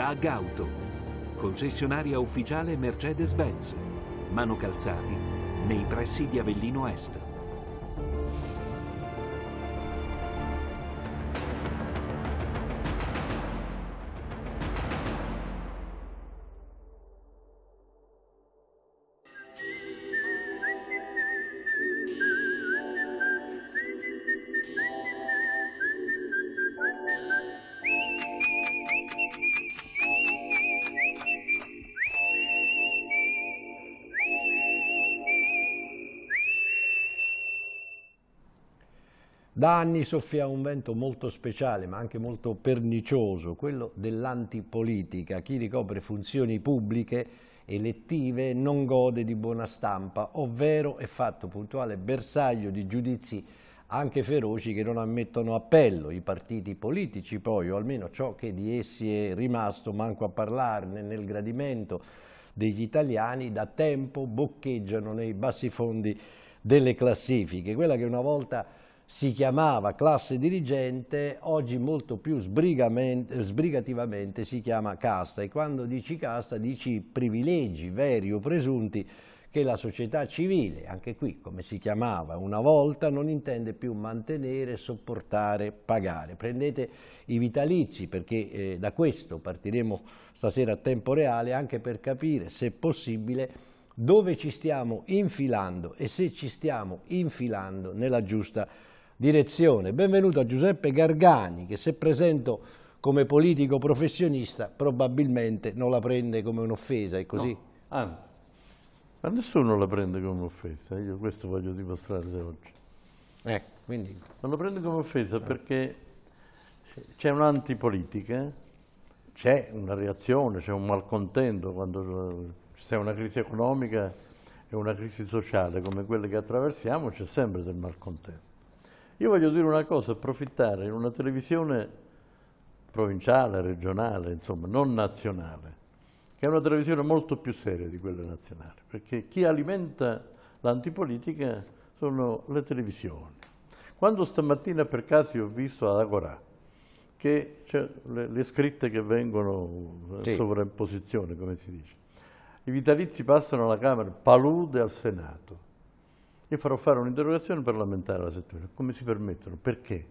TAG Auto, concessionaria ufficiale Mercedes-Benz, Mano Calzati, nei pressi di Avellino Est. Da anni soffia un vento molto speciale ma anche molto pernicioso, quello dell'antipolitica. Chi ricopre funzioni pubbliche elettive non gode di buona stampa, ovvero è fatto puntuale bersaglio di giudizi anche feroci che non ammettono appello. I partiti politici poi, o almeno ciò che di essi è rimasto, manco a parlarne nel gradimento degli italiani, da tempo boccheggiano nei bassifondi delle classifiche. Quella che una volta si chiamava classe dirigente, oggi molto più sbrigativamente si chiama casta e quando dici casta dici privilegi veri o presunti che la società civile, anche qui come si chiamava una volta, non intende più mantenere, sopportare, pagare. Prendete i vitalizi perché eh, da questo partiremo stasera a tempo reale anche per capire se possibile dove ci stiamo infilando e se ci stiamo infilando nella giusta direzione direzione. Benvenuto a Giuseppe Gargani che se presento come politico professionista probabilmente non la prende come un'offesa, è così? No, anzi, ma nessuno la prende come un'offesa, io questo voglio dimostrare oggi. Ecco, quindi... Non la prende come offesa no. perché c'è un'antipolitica, c'è una reazione, c'è un malcontento quando c'è una crisi economica e una crisi sociale come quelle che attraversiamo, c'è sempre del malcontento. Io voglio dire una cosa, approfittare in una televisione provinciale, regionale, insomma, non nazionale, che è una televisione molto più seria di quella nazionale, perché chi alimenta l'antipolitica sono le televisioni. Quando stamattina per caso ho visto ad Agorà, che cioè, le, le, scritte che vengono a eh, sì. sovraimposizione, come si dice, i vitalizi passano alla Camera, palude al Senato, io farò fare un'interrogazione parlamentare alla settimana. Come si permettono? Perché? Il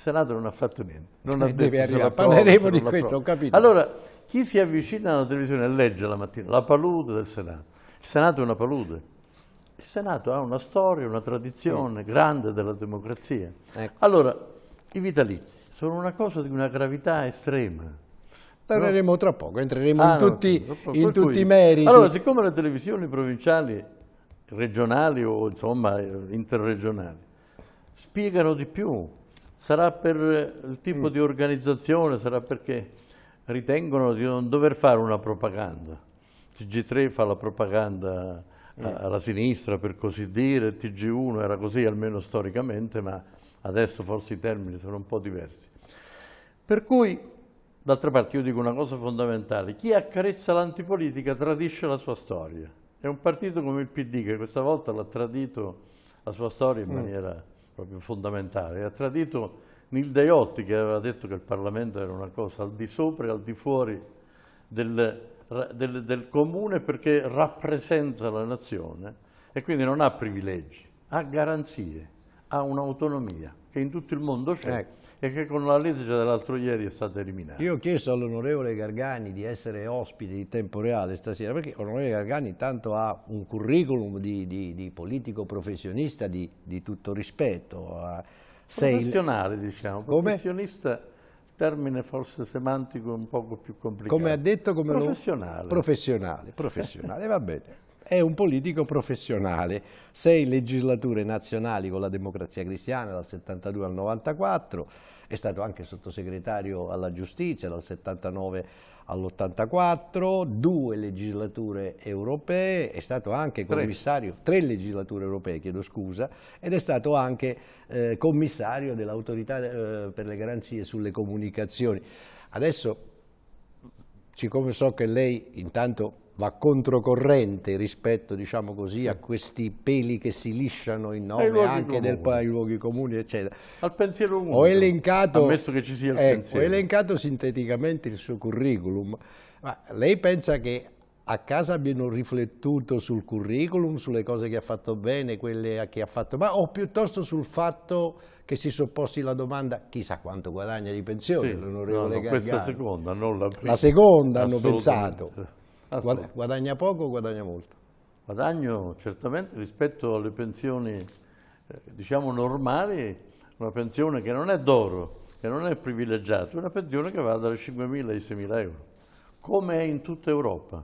Senato non ha fatto niente. Non ha deve arrivare. Parleremo di questo, ho capito. Allora, chi si avvicina alla televisione e legge la mattina la palude del Senato. Il Senato è una palude. Il Senato ha una storia, una tradizione sì. grande della democrazia. Ecco. Allora, i vitalizi sono una cosa di una gravità estrema. Torneremo tra poco, entreremo ah, in tutti, no, in tutti cui, i meriti. Allora, siccome le televisioni provinciali regionali o insomma interregionali, spiegano di più. Sarà per eh, il tipo mm. di organizzazione, sarà perché ritengono di non dover fare una propaganda. TG3 fa la propaganda mm. alla sinistra, per così dire, TG1 era così almeno storicamente, ma adesso forse i termini sono un po' diversi. Per cui, d'altra parte, io dico una cosa fondamentale, chi accarezza l'antipolitica tradisce la sua storia. È un partito come il PD che questa volta l'ha tradito la sua storia in mm. maniera mm. proprio fondamentale. Ha tradito Nil Deiotti che aveva detto che il Parlamento era una cosa al di sopra e al di fuori del, del, del comune perché rappresenta la nazione e quindi non ha privilegi, ha garanzie, ha un'autonomia che in tutto il mondo c'è. Ecco e che con la legge dell'altro ieri è stata eliminata. Io ho chiesto all'onorevole Gargani di essere ospite di tempo reale stasera, perché l'onorevole Gargani tanto ha un curriculum di, di, di politico professionista di, di tutto rispetto. Professionale, diciamo, come? professionista termine forse semantico un poco più complicato. Come ha detto, come professionale. Lo... Professionale, professionale, va bene è un politico professionale. Sei legislature nazionali con la democrazia cristiana dal 72 al 94, è stato anche sottosegretario alla giustizia dal 79 all'84, due legislature europee, è stato anche commissario, tre, tre legislature europee, chiedo scusa, ed è stato anche eh, commissario dell'autorità eh, per le garanzie sulle comunicazioni. Adesso, siccome so che lei intanto va controcorrente rispetto diciamo così, a questi peli che si lisciano in nome anche comuni. del, ai luoghi comuni, eccetera. Al pensiero comune, ammesso che ci sia il eh, pensiero. Ho elencato sinteticamente il suo curriculum, ma lei pensa che a casa abbiano riflettuto sul curriculum, sulle cose che ha fatto bene, quelle che ha fatto male, o piuttosto sul fatto che si sopposti la domanda chissà quanto guadagna di pensione sì, l'onorevole no, no, Questa seconda, non la prima. La seconda hanno pensato guadagna poco o guadagna molto? Guadagno certamente rispetto alle pensioni, eh, diciamo, normali, una pensione che non è d'oro, che non è privilegiata, una pensione che va dalle 5.000 ai 6.000 euro, come è in tutta Europa,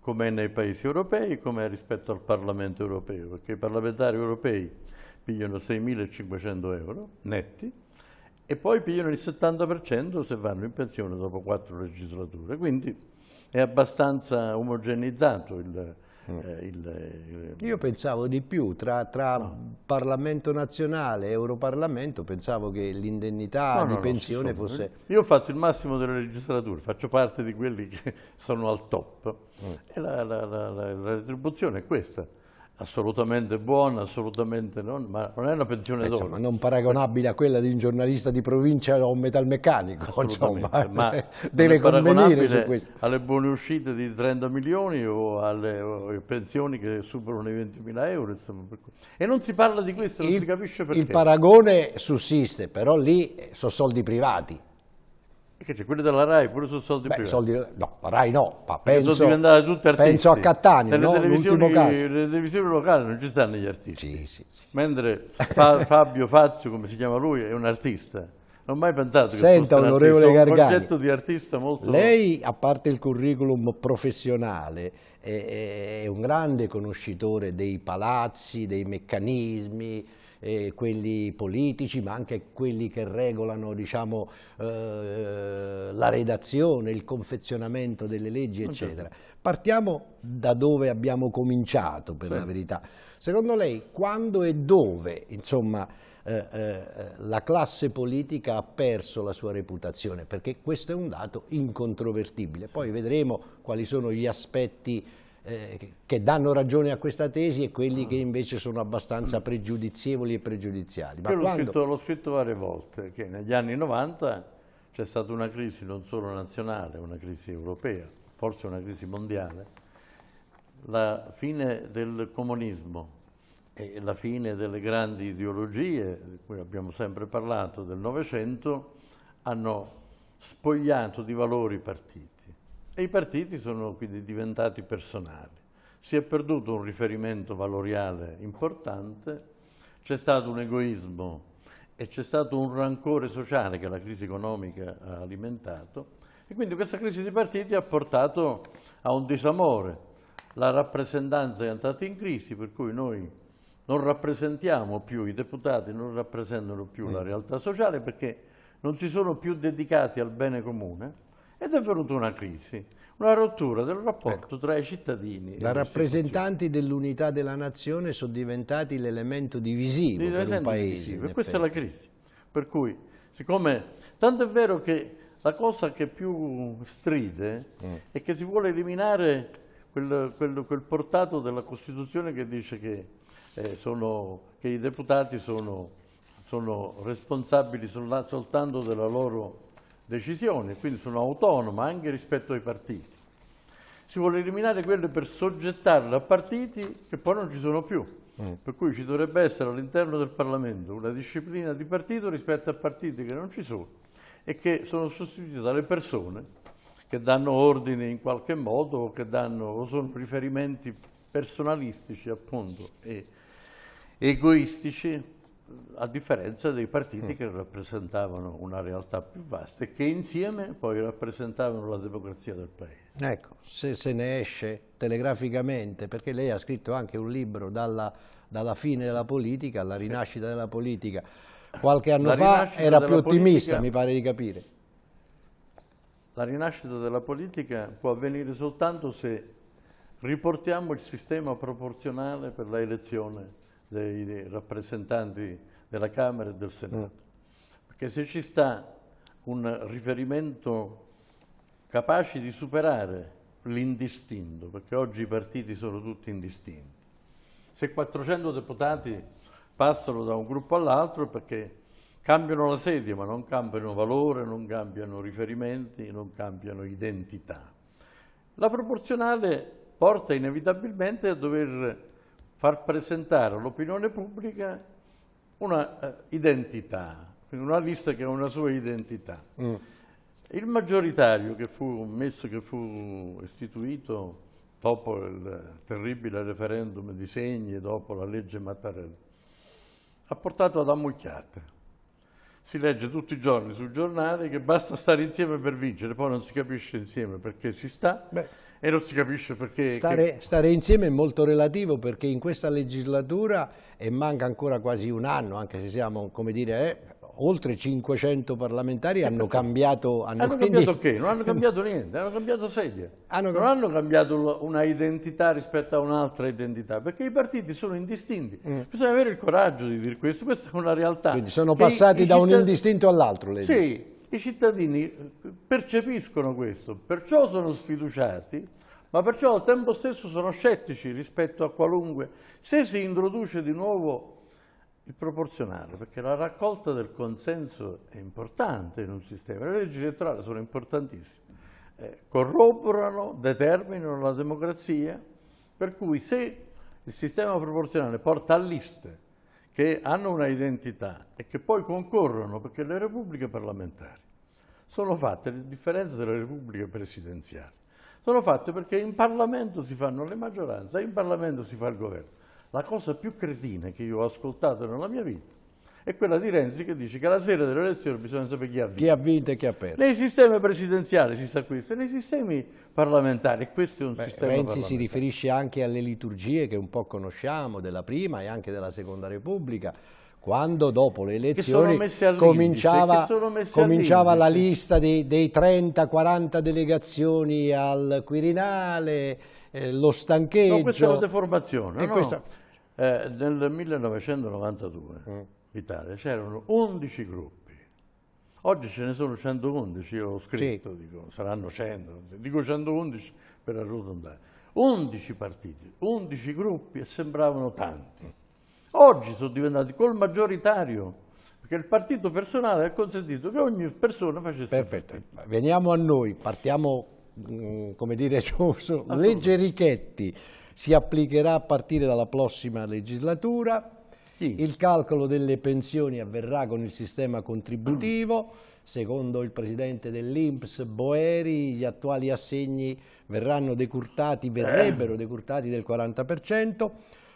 come è nei paesi europei, come è rispetto al Parlamento europeo, perché i parlamentari europei pigliano 6.500 euro netti, e poi pigliano il 70% se vanno in pensione dopo quattro legislature. Quindi è abbastanza omogenizzato il, mm. eh, il, il... Eh, Io pensavo di più, tra, tra no. Ah. Parlamento nazionale e Europarlamento pensavo che l'indennità no, di no, pensione fosse... Eh. Io ho fatto il massimo delle legislature, faccio parte di quelli che sono al top mm. e la, la, la, la retribuzione è questa assolutamente buona, assolutamente non, ma non è una pensione d'oro. Insomma, non paragonabile a quella di un giornalista di provincia o un metalmeccanico, insomma, eh, ma deve convenire su questo. alle buone uscite di 30 milioni o alle, o pensioni che superano i 20 mila euro, insomma. E non si parla di questo, non il, si capisce perché. Il paragone sussiste, però lì eh, sono soldi privati perché c'è quello della RAI pure sono soldi Beh, privati. Soldi, no, RAI no, ma penso, penso a Cattani, no? l'ultimo caso. Le televisioni locali non ci stanno gli artisti. Sì, sì, sì. Mentre fa, Fabio Fazio, come si chiama lui, è un artista. Non ho mai pensato che Senta, fosse onorevole un, artista, un concetto di artista molto... Lei, a parte il curriculum professionale, è, è un grande conoscitore dei palazzi, dei meccanismi, eh, quelli politici, ma anche quelli che regolano diciamo, eh, la redazione, il confezionamento delle leggi, ah, certo. eccetera. Partiamo da dove abbiamo cominciato, per sì. la verità. Secondo lei, quando e dove, insomma, eh, eh, la classe politica ha perso la sua reputazione, perché questo è un dato incontrovertibile. Poi vedremo quali sono gli aspetti eh, che danno ragione a questa tesi e quelli che invece sono abbastanza pregiudizievoli e pregiudiziali. Ma Io quando... l'ho, scritto, l'ho scritto varie volte, che negli anni 90 c'è stata una crisi non solo nazionale, una crisi europea, forse una crisi mondiale, la fine del comunismo e la fine delle grandi ideologie, di cui abbiamo sempre parlato, del Novecento, hanno spogliato di valori i partiti e i partiti sono quindi diventati personali. Si è perduto un riferimento valoriale importante, c'è stato un egoismo e c'è stato un rancore sociale che la crisi economica ha alimentato e quindi questa crisi di partiti ha portato a un disamore. La rappresentanza è andata in crisi per cui noi non rappresentiamo più, i deputati non rappresentano più la mm. realtà sociale perché non si sono più dedicati al bene comune ed è venuta una crisi, una rottura del rapporto ecco. tra i cittadini. Da rappresentanti dell'unità della nazione sono diventati l'elemento divisivo di per un paese. E questa è la crisi. Per cui, siccome, tanto è vero che la cosa che più stride mm. è che si vuole eliminare quel, quel, quel portato della Costituzione che dice che, eh, sono, che i deputati sono, sono responsabili soltanto della loro decisione, quindi sono autonoma anche rispetto ai partiti. Si vuole eliminare quelle per soggettarle a partiti che poi non ci sono più. Mm. Per cui ci dovrebbe essere all'interno del Parlamento una disciplina di partito rispetto a partiti che non ci sono e che sono sostituiti dalle persone che danno ordine in qualche modo o che danno, o sono riferimenti personalistici appunto e egoistici a differenza dei partiti che rappresentavano una realtà più vasta e che insieme poi rappresentavano la democrazia del paese. Ecco, se se ne esce telegraficamente, perché lei ha scritto anche un libro dalla, dalla fine della politica alla rinascita sì. della politica, qualche anno fa era più ottimista, politica, mi pare di capire. La rinascita della politica può avvenire soltanto se riportiamo il sistema proporzionale per la elezione dei rappresentanti della Camera e del Senato. Mm. Perché se ci sta un riferimento capace di superare l'indistinto, perché oggi i partiti sono tutti indistinti. Se 400 deputati passano da un gruppo all'altro è perché cambiano la sedia, ma non cambiano valore, non cambiano riferimenti, non cambiano identità. La proporzionale porta inevitabilmente a dover far presentare all'opinione pubblica una uh, identità, quindi una lista che ha una sua identità. Mm. Il maggioritario che fu messo, che fu istituito dopo il terribile referendum di Segni, e dopo la legge Mattarella, ha portato ad ammucchiate. Si legge tutti i giorni sul giornale che basta stare insieme per vincere, poi non si capisce insieme perché si sta. Beh e non si capisce perché... Stare, che... stare, insieme è molto relativo perché in questa legislatura, e manca ancora quasi un anno, anche se siamo, come dire, eh, oltre 500 parlamentari hanno eh, cambiato... Hanno, hanno quindi... cambiato che? Non hanno cambiato niente, hanno cambiato sedia. Hanno... Non hanno cambiato una identità rispetto a un'altra identità, perché i partiti sono indistinti. Mm. Bisogna avere il coraggio di dire questo, questa è una realtà. Quindi sono passati da cittad... un indistinto all'altro, lei Sì, dice. I cittadini percepiscono questo, perciò sono sfiduciati, ma perciò al tempo stesso sono scettici rispetto a qualunque. Se si introduce di nuovo il proporzionale, perché la raccolta del consenso è importante in un sistema, le leggi elettorali sono importantissime, eh, corroborano, determinano la democrazia, per cui se il sistema proporzionale porta a liste, che hanno una identità e che poi concorrono, perché le repubbliche parlamentari sono fatte, le differenza delle repubbliche presidenziali, sono fatte perché in Parlamento si fanno le maggioranze, in Parlamento si fa il governo. La cosa più cretina che io ho ascoltato nella mia vita è quella di Renzi che dice che la sera delle elezioni bisogna sapere chi ha vinto. Chi ha vinto e chi ha perso. Nei sistemi presidenziali si sa questo, nei sistemi parlamentari questo è un Beh, sistema Renzi si riferisce anche alle liturgie che un po' conosciamo, della prima e anche della seconda Repubblica, quando dopo le elezioni cominciava, cominciava la lista dei, dei 30-40 delegazioni al Quirinale, eh, lo stancheggio... No, questa è una deformazione, no? questa... eh, nel 1992... Mm Italia c'erano 11 gruppi, oggi ce ne sono 111, io ho scritto, sì. dico, saranno 100, dico 111 per arrotondare, 11 partiti, 11 gruppi e sembravano tanti. Oggi sono diventati col maggioritario, perché il partito personale ha consentito che ogni persona facesse... Perfetto, veniamo a noi, partiamo mm, come dire, su, su legge Richetti si applicherà a partire dalla prossima legislatura, sì. Il calcolo delle pensioni avverrà con il sistema contributivo. Secondo il presidente dell'Inps Boeri, gli attuali assegni verranno decurtati, verrebbero eh. decurtati del 40%.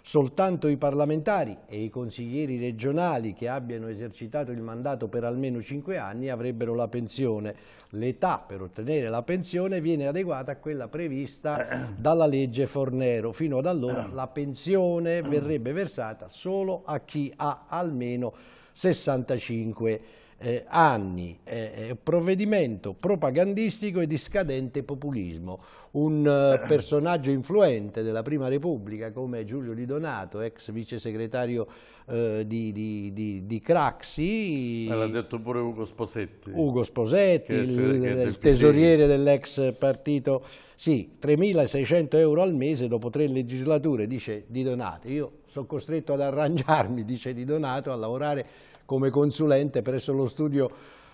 Soltanto i parlamentari e i consiglieri regionali che abbiano esercitato il mandato per almeno 5 anni avrebbero la pensione. L'età per ottenere la pensione viene adeguata a quella prevista dalla legge Fornero. Fino ad allora la pensione verrebbe versata solo a chi ha almeno 65 anni eh, anni, eh, eh, provvedimento propagandistico e di scadente populismo. Un eh, eh, personaggio influente della Prima Repubblica come Giulio Di Donato, ex vice segretario eh, di, di, di, di, Craxi. L'ha detto pure Ugo Sposetti. Ugo Sposetti, il, il tesoriere dell'ex partito. Sì, 3.600 euro al mese dopo tre legislature, dice Di Donato. Io sono costretto ad arrangiarmi, dice Di Donato, a lavorare come consulente presso lo studio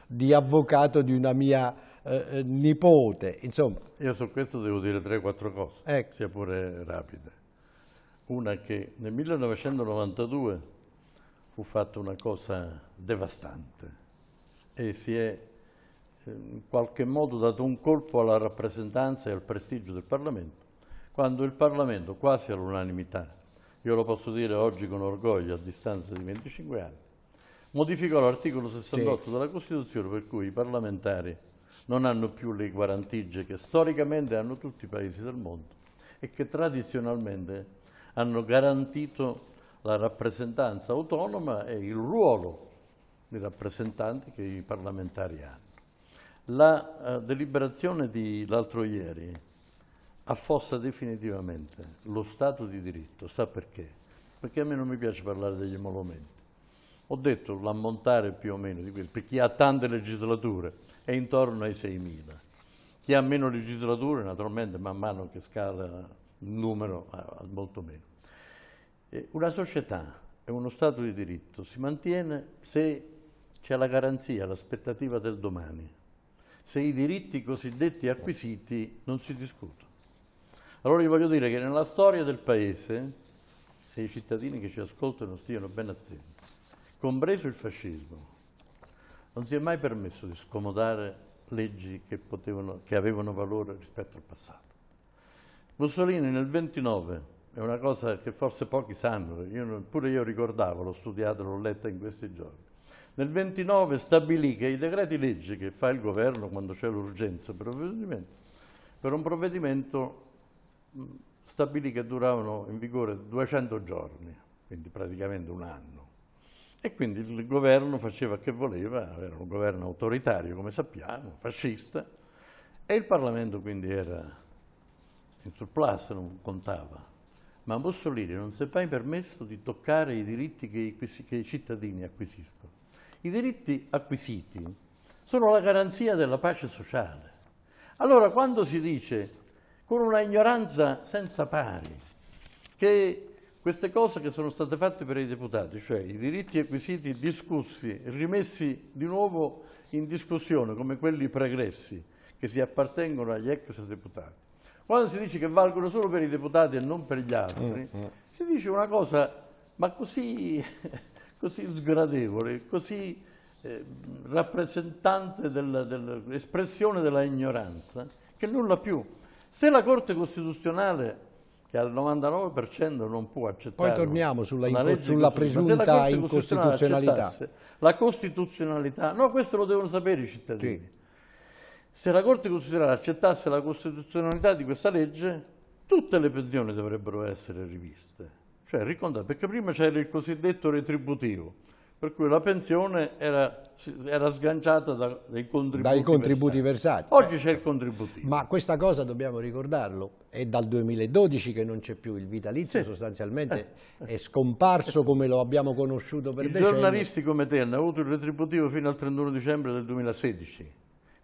di avvocato di una mia eh, eh nipote. Insomma. Io su questo devo dire 3-4 cose, ecco. sia pure rapide. Una che nel 1992 fu fatta una cosa devastante e si è eh, in qualche modo dato un colpo alla rappresentanza e al prestigio del Parlamento, quando il Parlamento, quasi all'unanimità, io lo posso dire oggi con orgoglio a distanza di 25 anni, modificò l'articolo 68 sì. della Costituzione per cui i parlamentari non hanno più le guarentigie che storicamente hanno tutti i paesi del mondo e che tradizionalmente hanno garantito la rappresentanza autonoma e il ruolo di rappresentanti che i parlamentari hanno. La eh, deliberazione di l'altro ieri affossa definitivamente lo Stato di diritto. Sa perché? Perché a me non mi piace parlare degli emolumenti ho detto l'ammontare più o meno di quelli, per chi ha tante legislature è intorno ai 6.000. Chi ha meno legislature, naturalmente, man mano che scala il numero, ha molto meno. una società e uno Stato di diritto si mantiene se c'è la garanzia, l'aspettativa del domani, se i diritti cosiddetti acquisiti non si discutono. Allora io voglio dire che nella storia del Paese, e i cittadini che ci ascoltano stiano ben attenti, compreso il fascismo, non si è mai permesso di scomodare leggi che, potevano, che avevano valore rispetto al passato. Mussolini nel 29 è una cosa che forse pochi sanno, io, pure io ricordavo, l'ho studiato, l'ho letta in questi giorni. Nel 29 stabilì che i decreti leggi che fa il governo quando c'è l'urgenza per, per un provvedimento, stabilì che duravano in vigore 200 giorni, quindi praticamente un anno e quindi il governo faceva che voleva, era un governo autoritario, come sappiamo, fascista, e il Parlamento quindi era in surplus, non contava. Ma Mussolini non si è mai permesso di toccare i diritti che i, che i cittadini acquisiscono. I diritti acquisiti sono la garanzia della pace sociale. Allora quando si dice con una ignoranza senza pari che queste cose che sono state fatte per i deputati, cioè i diritti acquisiti discussi, rimessi di nuovo in discussione come quelli pregressi che si appartengono agli ex deputati. Quando si dice che valgono solo per i deputati e non per gli altri, mm -hmm. si dice una cosa ma così, così sgradevole, così eh, rappresentante dell'espressione dell della ignoranza, che nulla più. Se la Corte Costituzionale che al 99% non può accettare. Poi torniamo sulla, inco sulla presunta la incostituzionalità. La costituzionalità, no, questo lo devono sapere i cittadini. Sì. Se la Corte Costituzionale accettasse la costituzionalità di questa legge, tutte le pensioni dovrebbero essere riviste, cioè ricondate, perché prima c'era il cosiddetto retributivo per cui la pensione era, era sganciata da, dai contributi, dai contributi versati. versati. Oggi c'è il contributivo. Ma questa cosa dobbiamo ricordarlo, è dal 2012 che non c'è più, il vitalizio sì. sostanzialmente eh. è scomparso come lo abbiamo conosciuto per I decenni. I giornalisti come te hanno avuto il retributivo fino al 31 dicembre del 2016.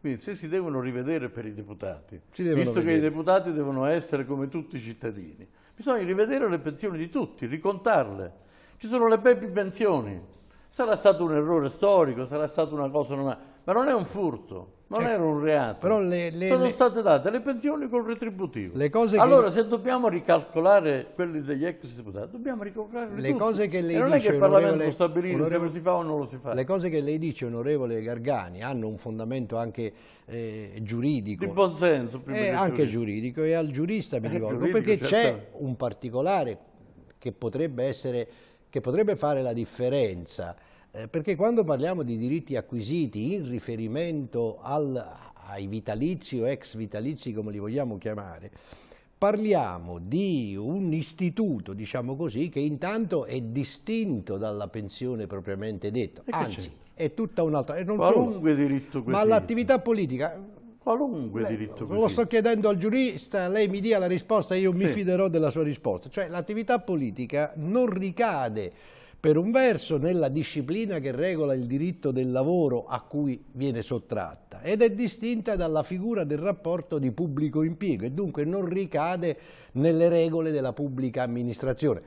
Quindi se si devono rivedere per i deputati, visto vedere. che i deputati devono essere come tutti i cittadini, bisogna rivedere le pensioni di tutti, ricontarle. Ci sono le baby pensioni, Sarà stato un errore storico, sarà stata una cosa normale, ma non è un furto, non eh, era un reato. Le, le, Sono le... state date le pensioni col retributivo. allora, che... se dobbiamo ricalcolare quelli degli ex deputati, dobbiamo ricalcolare le tutto. cose che lei e non dice, è che il Parlamento onorevole... stabilisce onorevole... se si fa o non lo si fa. Le cose che lei dice, onorevole Gargani, hanno un fondamento anche eh, giuridico. Di buonsenso, prima eh, anche giuridico. giuridico. E al giurista mi eh, rivolgo, perché certo. c'è un particolare che potrebbe essere che potrebbe fare la differenza, eh, perché quando parliamo di diritti acquisiti in riferimento al, ai vitalizi o ex vitalizi come li vogliamo chiamare, parliamo di un istituto, diciamo così, che intanto è distinto dalla pensione propriamente detta, anzi è tutta un'altra, e Qualunque solo, diritto quesito. ma l'attività politica Qualunque Beh, diritto così. Lo sto chiedendo al giurista, lei mi dia la risposta, io mi fiderò della sua risposta. Cioè l'attività politica non ricade per un verso nella disciplina che regola il diritto del lavoro a cui viene sottratta ed è distinta dalla figura del rapporto di pubblico impiego e dunque non ricade nelle regole della pubblica amministrazione.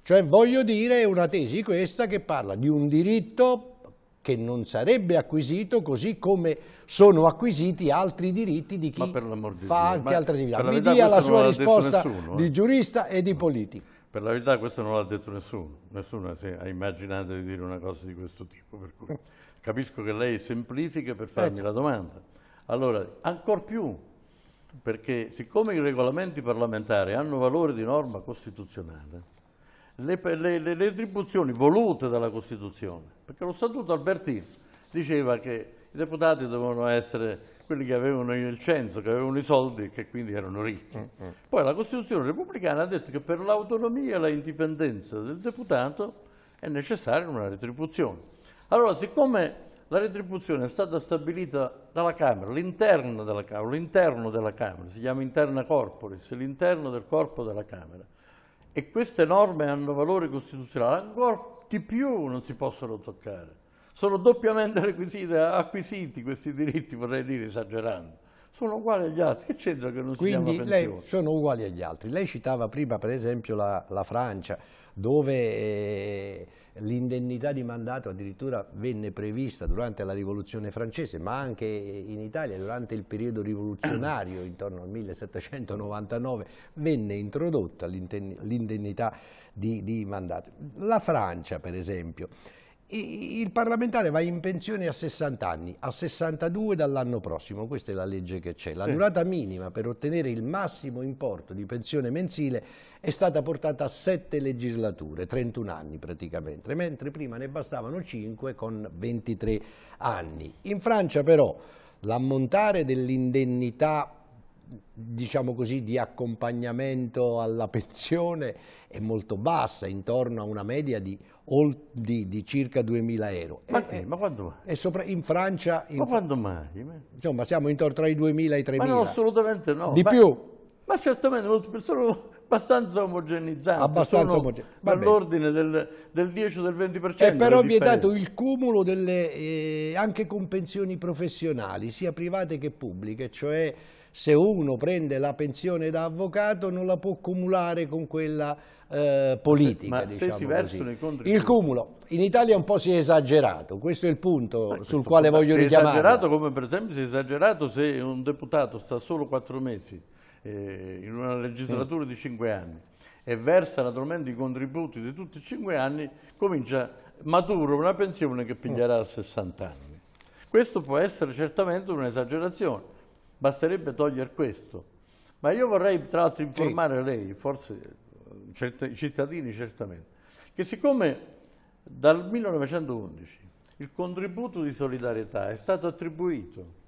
Cioè voglio dire è una tesi questa che parla di un diritto che non sarebbe acquisito così come sono acquisiti altri diritti di chi di fa anche Ma altre attività. Mi dia la sua risposta nessuno, di eh. giurista e di mm. politico. Per la verità questo non l'ha detto nessuno, nessuno si ha immaginato di dire una cosa di questo tipo, capisco che lei semplifica per farmi eh. la certo. domanda. Allora, ancor più, perché siccome i regolamenti parlamentari hanno valore di norma costituzionale, le, le, le, le attribuzioni volute dalla Costituzione, perché lo Statuto Albertino diceva che i deputati dovevano essere quelli che avevano il censo, che avevano i soldi e che quindi erano ricchi. Mm -hmm. Poi la Costituzione repubblicana ha detto che per l'autonomia e l'indipendenza del deputato è necessaria una retribuzione. Allora, siccome la retribuzione è stata stabilita dalla Camera, l'interno della Camera, l'interno della Camera, si chiama interna corporis, l'interno del corpo della Camera, e queste norme hanno valore costituzionale, ancora di più non si possono toccare. Sono doppiamente acquisiti questi diritti, vorrei dire esagerando sono uguali agli altri. Che c'entra che non Quindi si chiama pensione? Quindi sono uguali agli altri. Lei citava prima per esempio la, la Francia, dove eh, l'indennità di mandato addirittura venne prevista durante la rivoluzione francese, ma anche in Italia durante il periodo rivoluzionario intorno al 1799 venne introdotta l'indennità di, di mandato. La Francia per esempio il parlamentare va in pensione a 60 anni, a 62 dall'anno prossimo, questa è la legge che c'è. La sì. durata minima per ottenere il massimo importo di pensione mensile è stata portata a 7 legislature, 31 anni praticamente, mentre prima ne bastavano 5 con 23 anni. In Francia però l'ammontare dell'indennità diciamo così, di accompagnamento alla pensione è molto bassa, intorno a una media di, di, di circa 2.000 euro. Ma, eh, e, ma quando mai? Eh, sopra, in Francia... In ma quando mai? Insomma, siamo intorno tra i 2.000 e i 3.000. Ma no, assolutamente no. Di ma, più? Ma certamente, sono abbastanza omogenizzanti, abbastanza omogenizzanti. all'ordine del, del, 10 o del 20%. Eh, è però vietato il cumulo delle, eh, anche con pensioni professionali, sia private che pubbliche, cioè se uno prende la pensione da avvocato non la può cumulare con quella eh, politica. Ma diciamo se si versano così. i contributi... Il cumulo. In Italia un po' si è esagerato, questo è il punto eh, sul quale voglio richiamare. Si è esagerato come per esempio si è esagerato se un deputato sta solo quattro mesi eh, in una legislatura sì. di cinque anni e versa naturalmente i contributi di tutti i cinque anni, comincia maturo una pensione che piglierà a 60 anni. Questo può essere certamente un'esagerazione, basterebbe togliere questo. Ma io vorrei tra l'altro informare sì. lei, forse eh, i cittadini certamente, che siccome dal 1911 il contributo di solidarietà è stato attribuito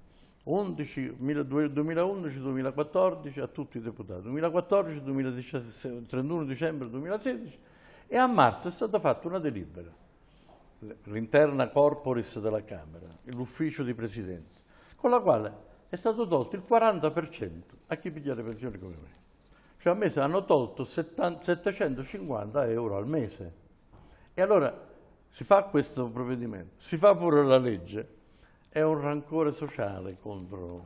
2011-2014 a tutti i deputati, 2014-2016, 31 dicembre 2016 e a marzo è stata fatta una delibera, l'interna corporis della Camera, l'ufficio di Presidenza, con la quale è stato tolto il 40% a chi piglia le pensioni come me. Cioè a me si hanno tolto 70, 750 euro al mese. E allora si fa questo provvedimento, si fa pure la legge, è un rancore sociale contro,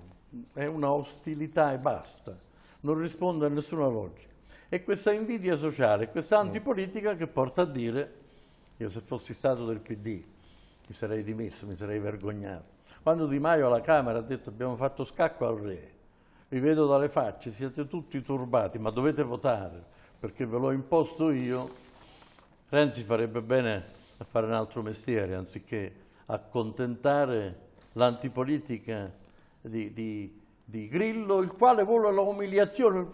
è una ostilità e basta, non risponde a nessuna logica. E questa invidia sociale, questa mm. antipolitica che porta a dire, io se fossi stato del PD mi sarei dimesso, mi sarei vergognato, quando Di Maio alla Camera ha detto abbiamo fatto scacco al re, vi vedo dalle facce, siete tutti turbati, ma dovete votare perché ve l'ho imposto io, Renzi farebbe bene a fare un altro mestiere anziché accontentare l'antipolitica di, di, di, Grillo, il quale vuole l'umiliazione.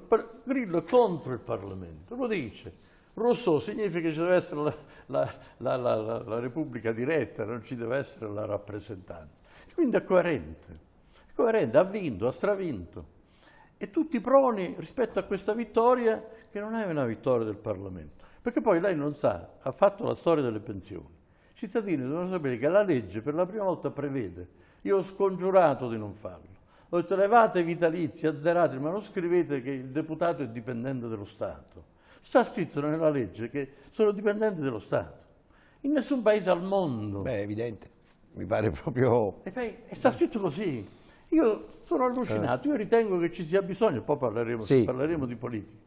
Grillo è contro il Parlamento, lo dice. Rousseau significa che ci deve essere la, la, la, la Repubblica diretta, non ci deve essere la rappresentanza. Quindi è coerente, è coerente, ha vinto, ha stravinto. E tutti proni rispetto a questa vittoria che non è una vittoria del Parlamento. Perché poi lei non sa, ha fatto la storia delle pensioni. I cittadini devono sapere che la legge per la prima volta prevede, io ho scongiurato di non farlo, ho detto levate i vitalizi, azzerate, ma non scrivete che il deputato è dipendente dello Stato. Sta scritto nella legge che sono dipendenti dello Stato. In nessun paese al mondo. Beh, è evidente mi pare proprio... E poi, è stato scritto così. Io sono allucinato, io ritengo che ci sia bisogno, poi parleremo, sì. parleremo di politica.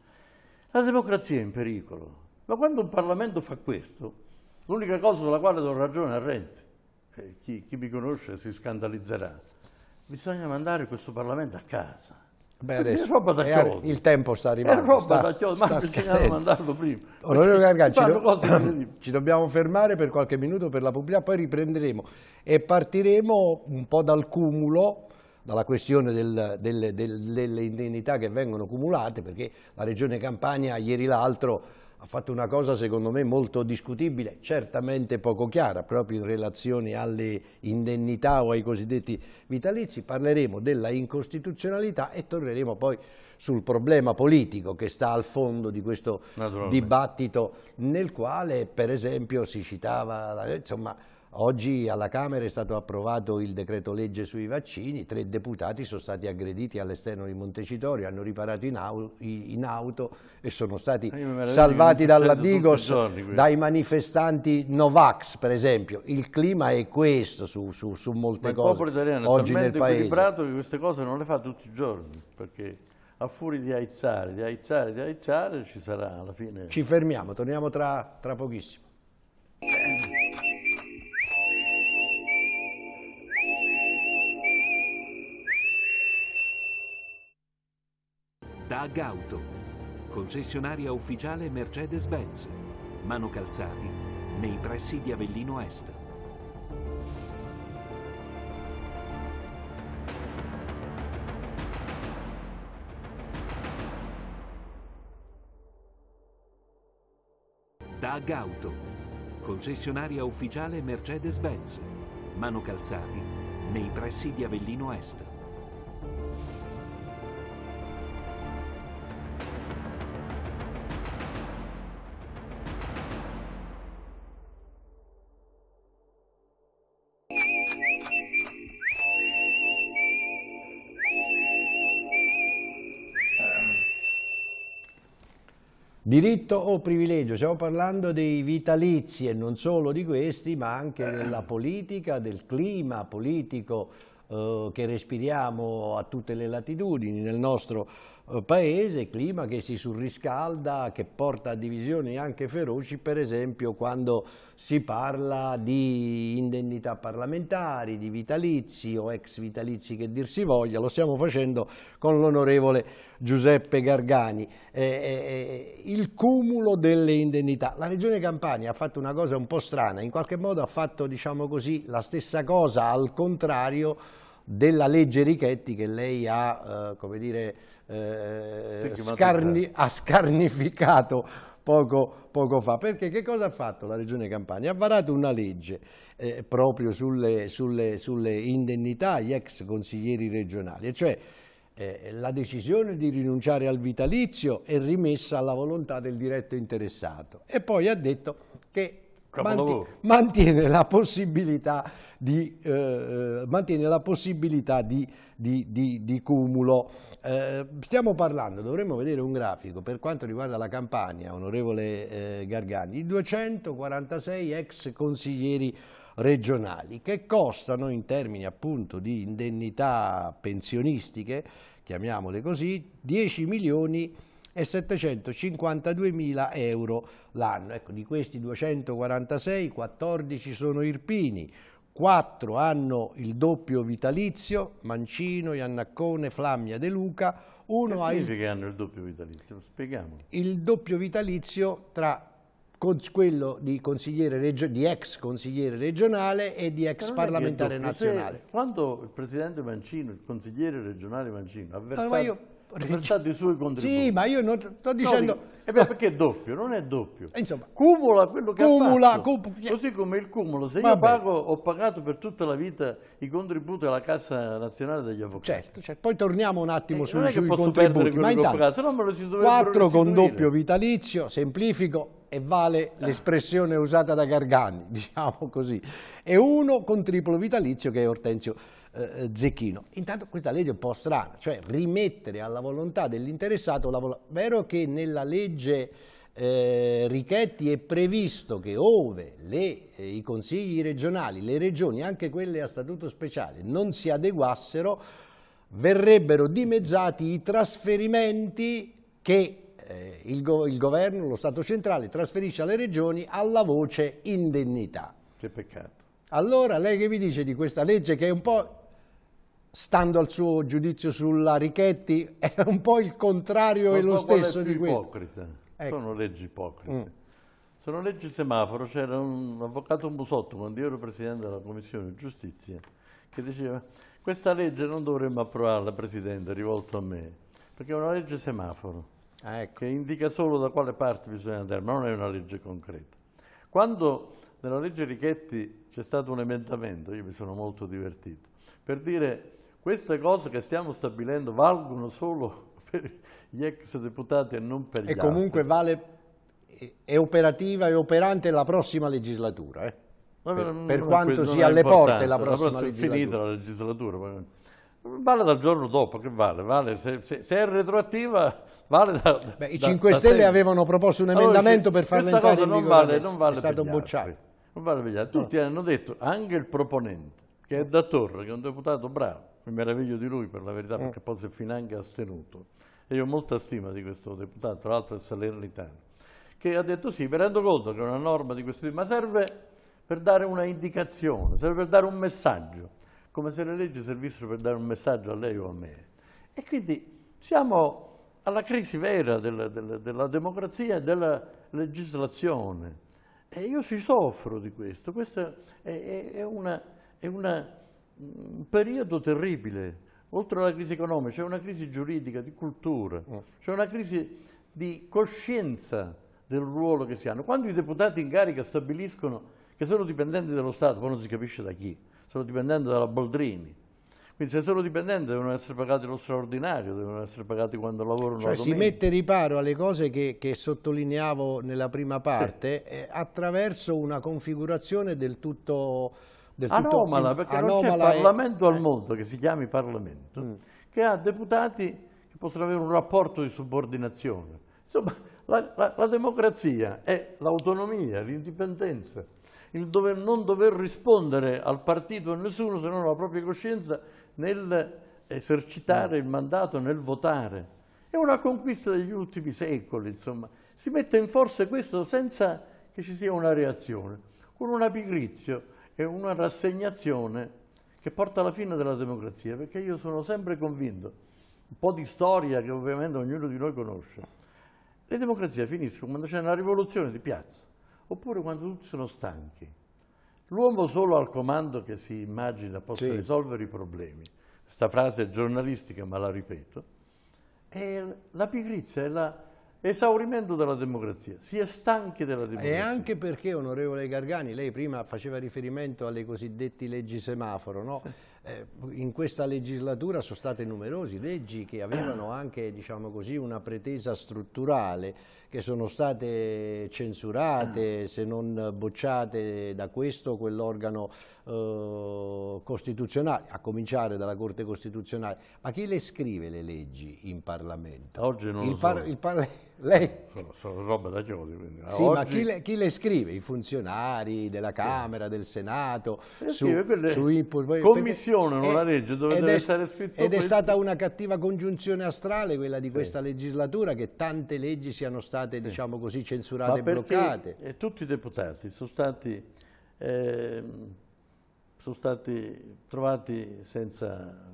La democrazia è in pericolo. Ma quando un Parlamento fa questo, l'unica cosa sulla quale do ragione a Renzi, chi, chi mi conosce si scandalizzerà, bisogna mandare questo Parlamento a casa. Beh, adesso, roba da il tempo sta arrivando. È roba sta, da chiodo, ma bisognava mandarlo prima. Onorevole Gargani, ci, do... ci, dobbiamo fermare per qualche minuto per la pubblicità, poi riprenderemo e partiremo un po' dal cumulo, dalla questione del, del, del, delle indennità che vengono cumulate, perché la Regione Campania ieri l'altro ha fatto una cosa secondo me molto discutibile, certamente poco chiara, proprio in relazione alle indennità o ai cosiddetti vitalizi. Parleremo della incostituzionalità e torneremo poi sul problema politico che sta al fondo di questo dibattito nel quale per esempio si citava... Insomma, Oggi alla Camera è stato approvato il decreto legge sui vaccini, tre deputati sono stati aggrediti all'esterno di Montecitorio, hanno riparato in, au in auto e sono stati ah, salvati dalla Digos, dai manifestanti Novax per esempio. Il clima è questo su, su, su molte nel paese. Il popolo italiano oggi è talmente equilibrato che queste cose non le fa tutti i giorni, perché a furia di aizzare, di aizzare, di aizzare ci sarà alla fine. Ci fermiamo, torniamo tra, tra pochissimo. Dag Auto, concessionaria ufficiale Mercedes-Benz, mano calzati nei pressi di Avellino Est. Dag Auto, concessionaria ufficiale Mercedes-Benz, mano calzati nei pressi di Avellino Est. Diritto o privilegio? Stiamo parlando dei vitalizi e non solo di questi, ma anche eh. della politica, del clima politico eh, che respiriamo a tutte le latitudini nel nostro eh, paese, clima che si surriscalda, che porta a divisioni anche feroci, per esempio quando si parla di indennità parlamentari, di vitalizi o ex vitalizi che dir si voglia, lo stiamo facendo con l'onorevole Giuseppe Gargani. Eh, eh, eh il cumulo delle indennità. La regione Campania ha fatto una cosa un po' strana, in qualche modo ha fatto diciamo così, la stessa cosa al contrario della legge Richetti che lei ha, eh, come dire, eh, scarni ha scarnificato poco, poco, fa. Perché che cosa ha fatto la Regione Campania? Ha varato una legge eh, proprio sulle, sulle, sulle, indennità agli ex consiglieri regionali, e cioè eh, la decisione di rinunciare al vitalizio è rimessa alla volontà del diretto interessato e poi ha detto che Manti, mantiene la possibilità di, eh, eh la possibilità di, di, di cumulo. Eh, stiamo parlando, dovremmo vedere un grafico per quanto riguarda la Campania, onorevole eh, Gargani, di 246 ex consiglieri regionali che costano in termini appunto di indennità pensionistiche, chiamiamole così, 10 milioni di e 752.000 euro l'anno. Ecco, di questi 246, 14 sono irpini, 4 hanno il doppio vitalizio, Mancino, Iannaccone, Flammia, De Luca. Uno che significa il... che hanno il doppio vitalizio? Spieghiamo. Il doppio vitalizio tra quello di, consigliere di ex consigliere regionale e di ex parlamentare nazionale. Quando il presidente Mancino, il consigliere regionale Mancino, avversario... Ah, allora, sono i suoi contributi. Sì, ma io non, sto dicendo... No, dico, eh, perché è doppio, non è doppio. Eh, insomma, cumula quello che cumula, ha fatto. Cum... Così come il cumulo, se Vabbè. io pago, ho pagato per tutta la vita i contributi alla Cassa Nazionale degli Avvocati. Certo, certo. poi torniamo un attimo eh, sui, non è che sui posso contributi. Ma intanto, pagato, quattro con doppio vitalizio, semplifico, e vale l'espressione usata da Gargani, diciamo così, e uno con triplo vitalizio che è Ortenzio eh, eh, Zecchino. Intanto questa legge è un po' strana, cioè rimettere alla volontà dell'interessato la volontà. Vero che nella legge eh, Richetti è previsto che ove le, eh, i consigli regionali, le regioni, anche quelle a statuto speciale, non si adeguassero, verrebbero dimezzati i trasferimenti che eh, il, go il, governo, lo Stato centrale, trasferisce alle regioni alla voce indennità. Che peccato. Allora lei che mi dice di questa legge che è un po', stando al suo giudizio sulla Richetti, è un po' il contrario e lo stesso di questo? Ipocrita. Ecco. Sono leggi ipocrite. Mm. Sono leggi semaforo. C'era un avvocato Musotto, quando io ero presidente della Commissione Giustizia, che diceva questa legge non dovremmo approvarla, Presidente, rivolto a me, perché è una legge semaforo ah, ecco. che indica solo da quale parte bisogna andare, ma non è una legge concreta. Quando nella legge Richetti c'è stato un emendamento, io mi sono molto divertito, per dire queste cose che stiamo stabilendo valgono solo per gli ex deputati e non per gli e altri. E comunque vale, è operativa e operante la prossima legislatura, eh? per, non, per quanto sia alle porte la prossima, la prossima legislatura. finita la legislatura, vale dal giorno dopo, che vale? vale se, se, se è retroattiva vale da, Beh, I 5 da, Stelle da avevano proposto un emendamento allora, per farlo entrare in vigore. Non vale, non vale è stato bocciato. Non vale pigliare. Tutti no. hanno detto, anche il proponente, che è da Torre, che è un deputato bravo, mi meraviglio di lui per la verità, mm. perché poi si è finanche astenuto. E io ho molta stima di questo deputato, tra l'altro è salernitano, che ha detto sì, mi rendo conto che è una norma di questo tipo, ma serve per dare una indicazione, serve per dare un messaggio, come se le leggi servissero per dare un messaggio a lei o a me. E quindi siamo alla crisi vera della, della, della democrazia e della legislazione. E io si soffro di questo, questo è, è, una, è una, un mm, periodo terribile. Oltre alla crisi economica c'è una crisi giuridica, di cultura, mm. c'è una crisi di coscienza del ruolo che si hanno. Quando i deputati in carica stabiliscono che sono dipendenti dello Stato, poi non si capisce da chi, sono dipendenti dalla Boldrini, quindi se sono dipendenti devono essere pagati lo straordinario, devono essere pagati quando lavorano. Cioè si mette riparo alle cose che, che sottolineavo nella prima parte sì. eh, attraverso una configurazione del tutto... Del anomala, tutto, perché anomala non c'è e... Parlamento al eh. mondo che si chiami Parlamento, mm. che ha deputati che possono avere un rapporto di subordinazione. Insomma, la, la, la democrazia è l'autonomia, l'indipendenza, il dover, non dover rispondere al partito a nessuno se non alla propria coscienza nel esercitare il mandato, nel votare. È una conquista degli ultimi secoli, insomma. Si mette in forza questo senza che ci sia una reazione, con una pigrizia e una rassegnazione che porta alla fine della democrazia, perché io sono sempre convinto, un po' di storia che ovviamente ognuno di noi conosce, le democrazie finiscono quando c'è una rivoluzione di piazza, oppure quando tutti sono stanchi L'uomo solo al comando che si immagina possa sì. risolvere i problemi, questa frase è giornalistica ma la ripeto, è la pigrizia, è l'esaurimento della democrazia, si è stanchi della democrazia. E anche perché, onorevole Gargani, lei prima faceva riferimento alle cosiddette leggi semaforo, no? Sì eh, in questa legislatura sono state numerose leggi che avevano anche diciamo così, una pretesa strutturale, che sono state censurate se non bocciate da questo o quell'organo eh, costituzionale, a cominciare dalla Corte Costituzionale. Ma chi le scrive le leggi in Parlamento? Oggi non il lo so. Par- lei... Sono, sono roba da chiodi. Quindi. Sì, Oggi... ma chi le, chi le, scrive? I funzionari della Camera, del Senato, eh, su, quelle... su input. Commissionano la legge dove deve è, essere scritto... Ed è stata una cattiva congiunzione astrale quella di sì. questa legislatura, che tante leggi siano state, sì. diciamo così, censurate e bloccate. E eh, tutti i deputati sono stati... Eh, sono stati trovati senza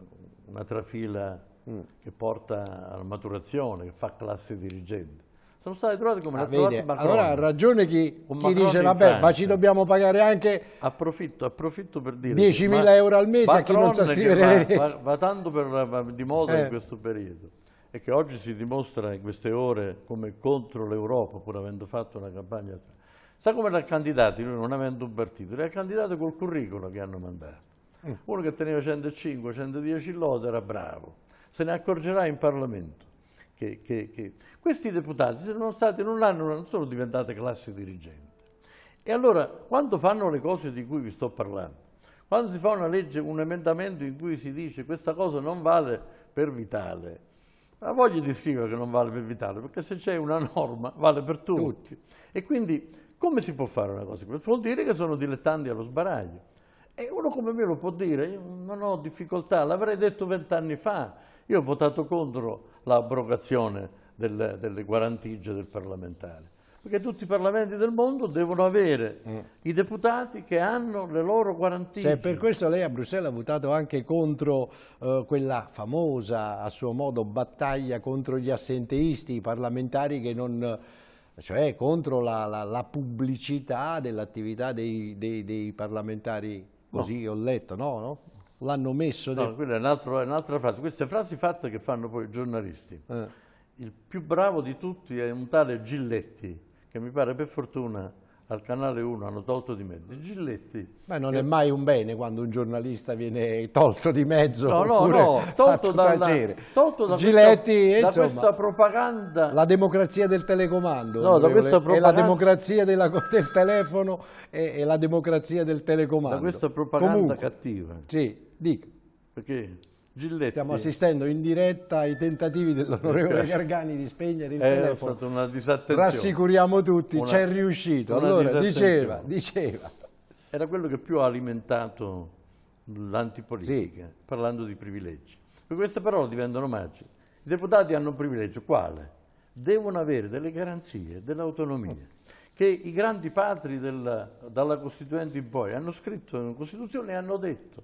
una trafila Mm. che porta alla maturazione, che fa classe dirigente. Sono stati trovati come ah, vede, Allora ha ragione chi, chi dice, vabbè, ma ci dobbiamo pagare anche... Approfitto, approfitto per dire... 10.000 euro al mese Macron a chi non sa scrivere va, va, va, tanto per, va di moda eh. in questo periodo e che oggi si dimostra in queste ore come contro l'Europa, pur avendo fatto una campagna... Sa come era candidato, lui non avendo un partito, era candidato col curriculum che hanno mandato. Mm. Uno che teneva 105, 110 lode era bravo se ne accorgerà in Parlamento. Che, che, che. Questi deputati sono stati, non, hanno, non sono diventati classe dirigente. E allora, quando fanno le cose di cui vi sto parlando, quando si fa una legge, un emendamento in cui si dice questa cosa non vale per vitale, ma voglio di scrivere che non vale per vitale, perché se c'è una norma vale per tutti. tutti. E quindi come si può fare una cosa? Vuol dire che sono dilettanti allo sbaraglio. E uno come me lo può dire, io non ho difficoltà, l'avrei detto vent'anni fa, io ho votato contro l'abrogazione delle, delle guarentigie del parlamentare, perché tutti i parlamenti del mondo devono avere mm. i deputati che hanno le loro guarentigie. Se per questo lei a Bruxelles ha votato anche contro eh, quella famosa, a suo modo, battaglia contro gli assenteisti, i parlamentari che non cioè contro la, la, la pubblicità dell'attività dei, dei, dei, parlamentari, così no. ho letto, no? no? l'hanno messo. No, dei... quella è un'altra frase. Queste frasi fatte che fanno poi i giornalisti. Eh. Il più bravo di tutti è un tale Gilletti, che mi pare per fortuna al canale 1 hanno tolto di mezzo Gilletti. Ma non che... è mai un bene quando un giornalista viene tolto di mezzo. No, no, no, tolto, dalla, tolto da, Giletti, questa, da questa propaganda. La democrazia del telecomando. No, da questa propaganda. È la democrazia della, del telefono e, e, la democrazia del telecomando. Da questa propaganda Comunque, cattiva. Sì, dica. Perché Gilletti. Stiamo assistendo in diretta ai tentativi dell'onorevole Gargani di spegnere il eh, telefono. Rassicuriamo tutti, ci è riuscito. Allora, diceva, diceva. Era quello che più ha alimentato l'antipolitica, sì. parlando di privilegi. Per queste parole diventano magiche. I deputati hanno un privilegio, quale? Devono avere delle garanzie, dell'autonomia, che i grandi padri della, dalla Costituente in poi hanno scritto in Costituzione e hanno detto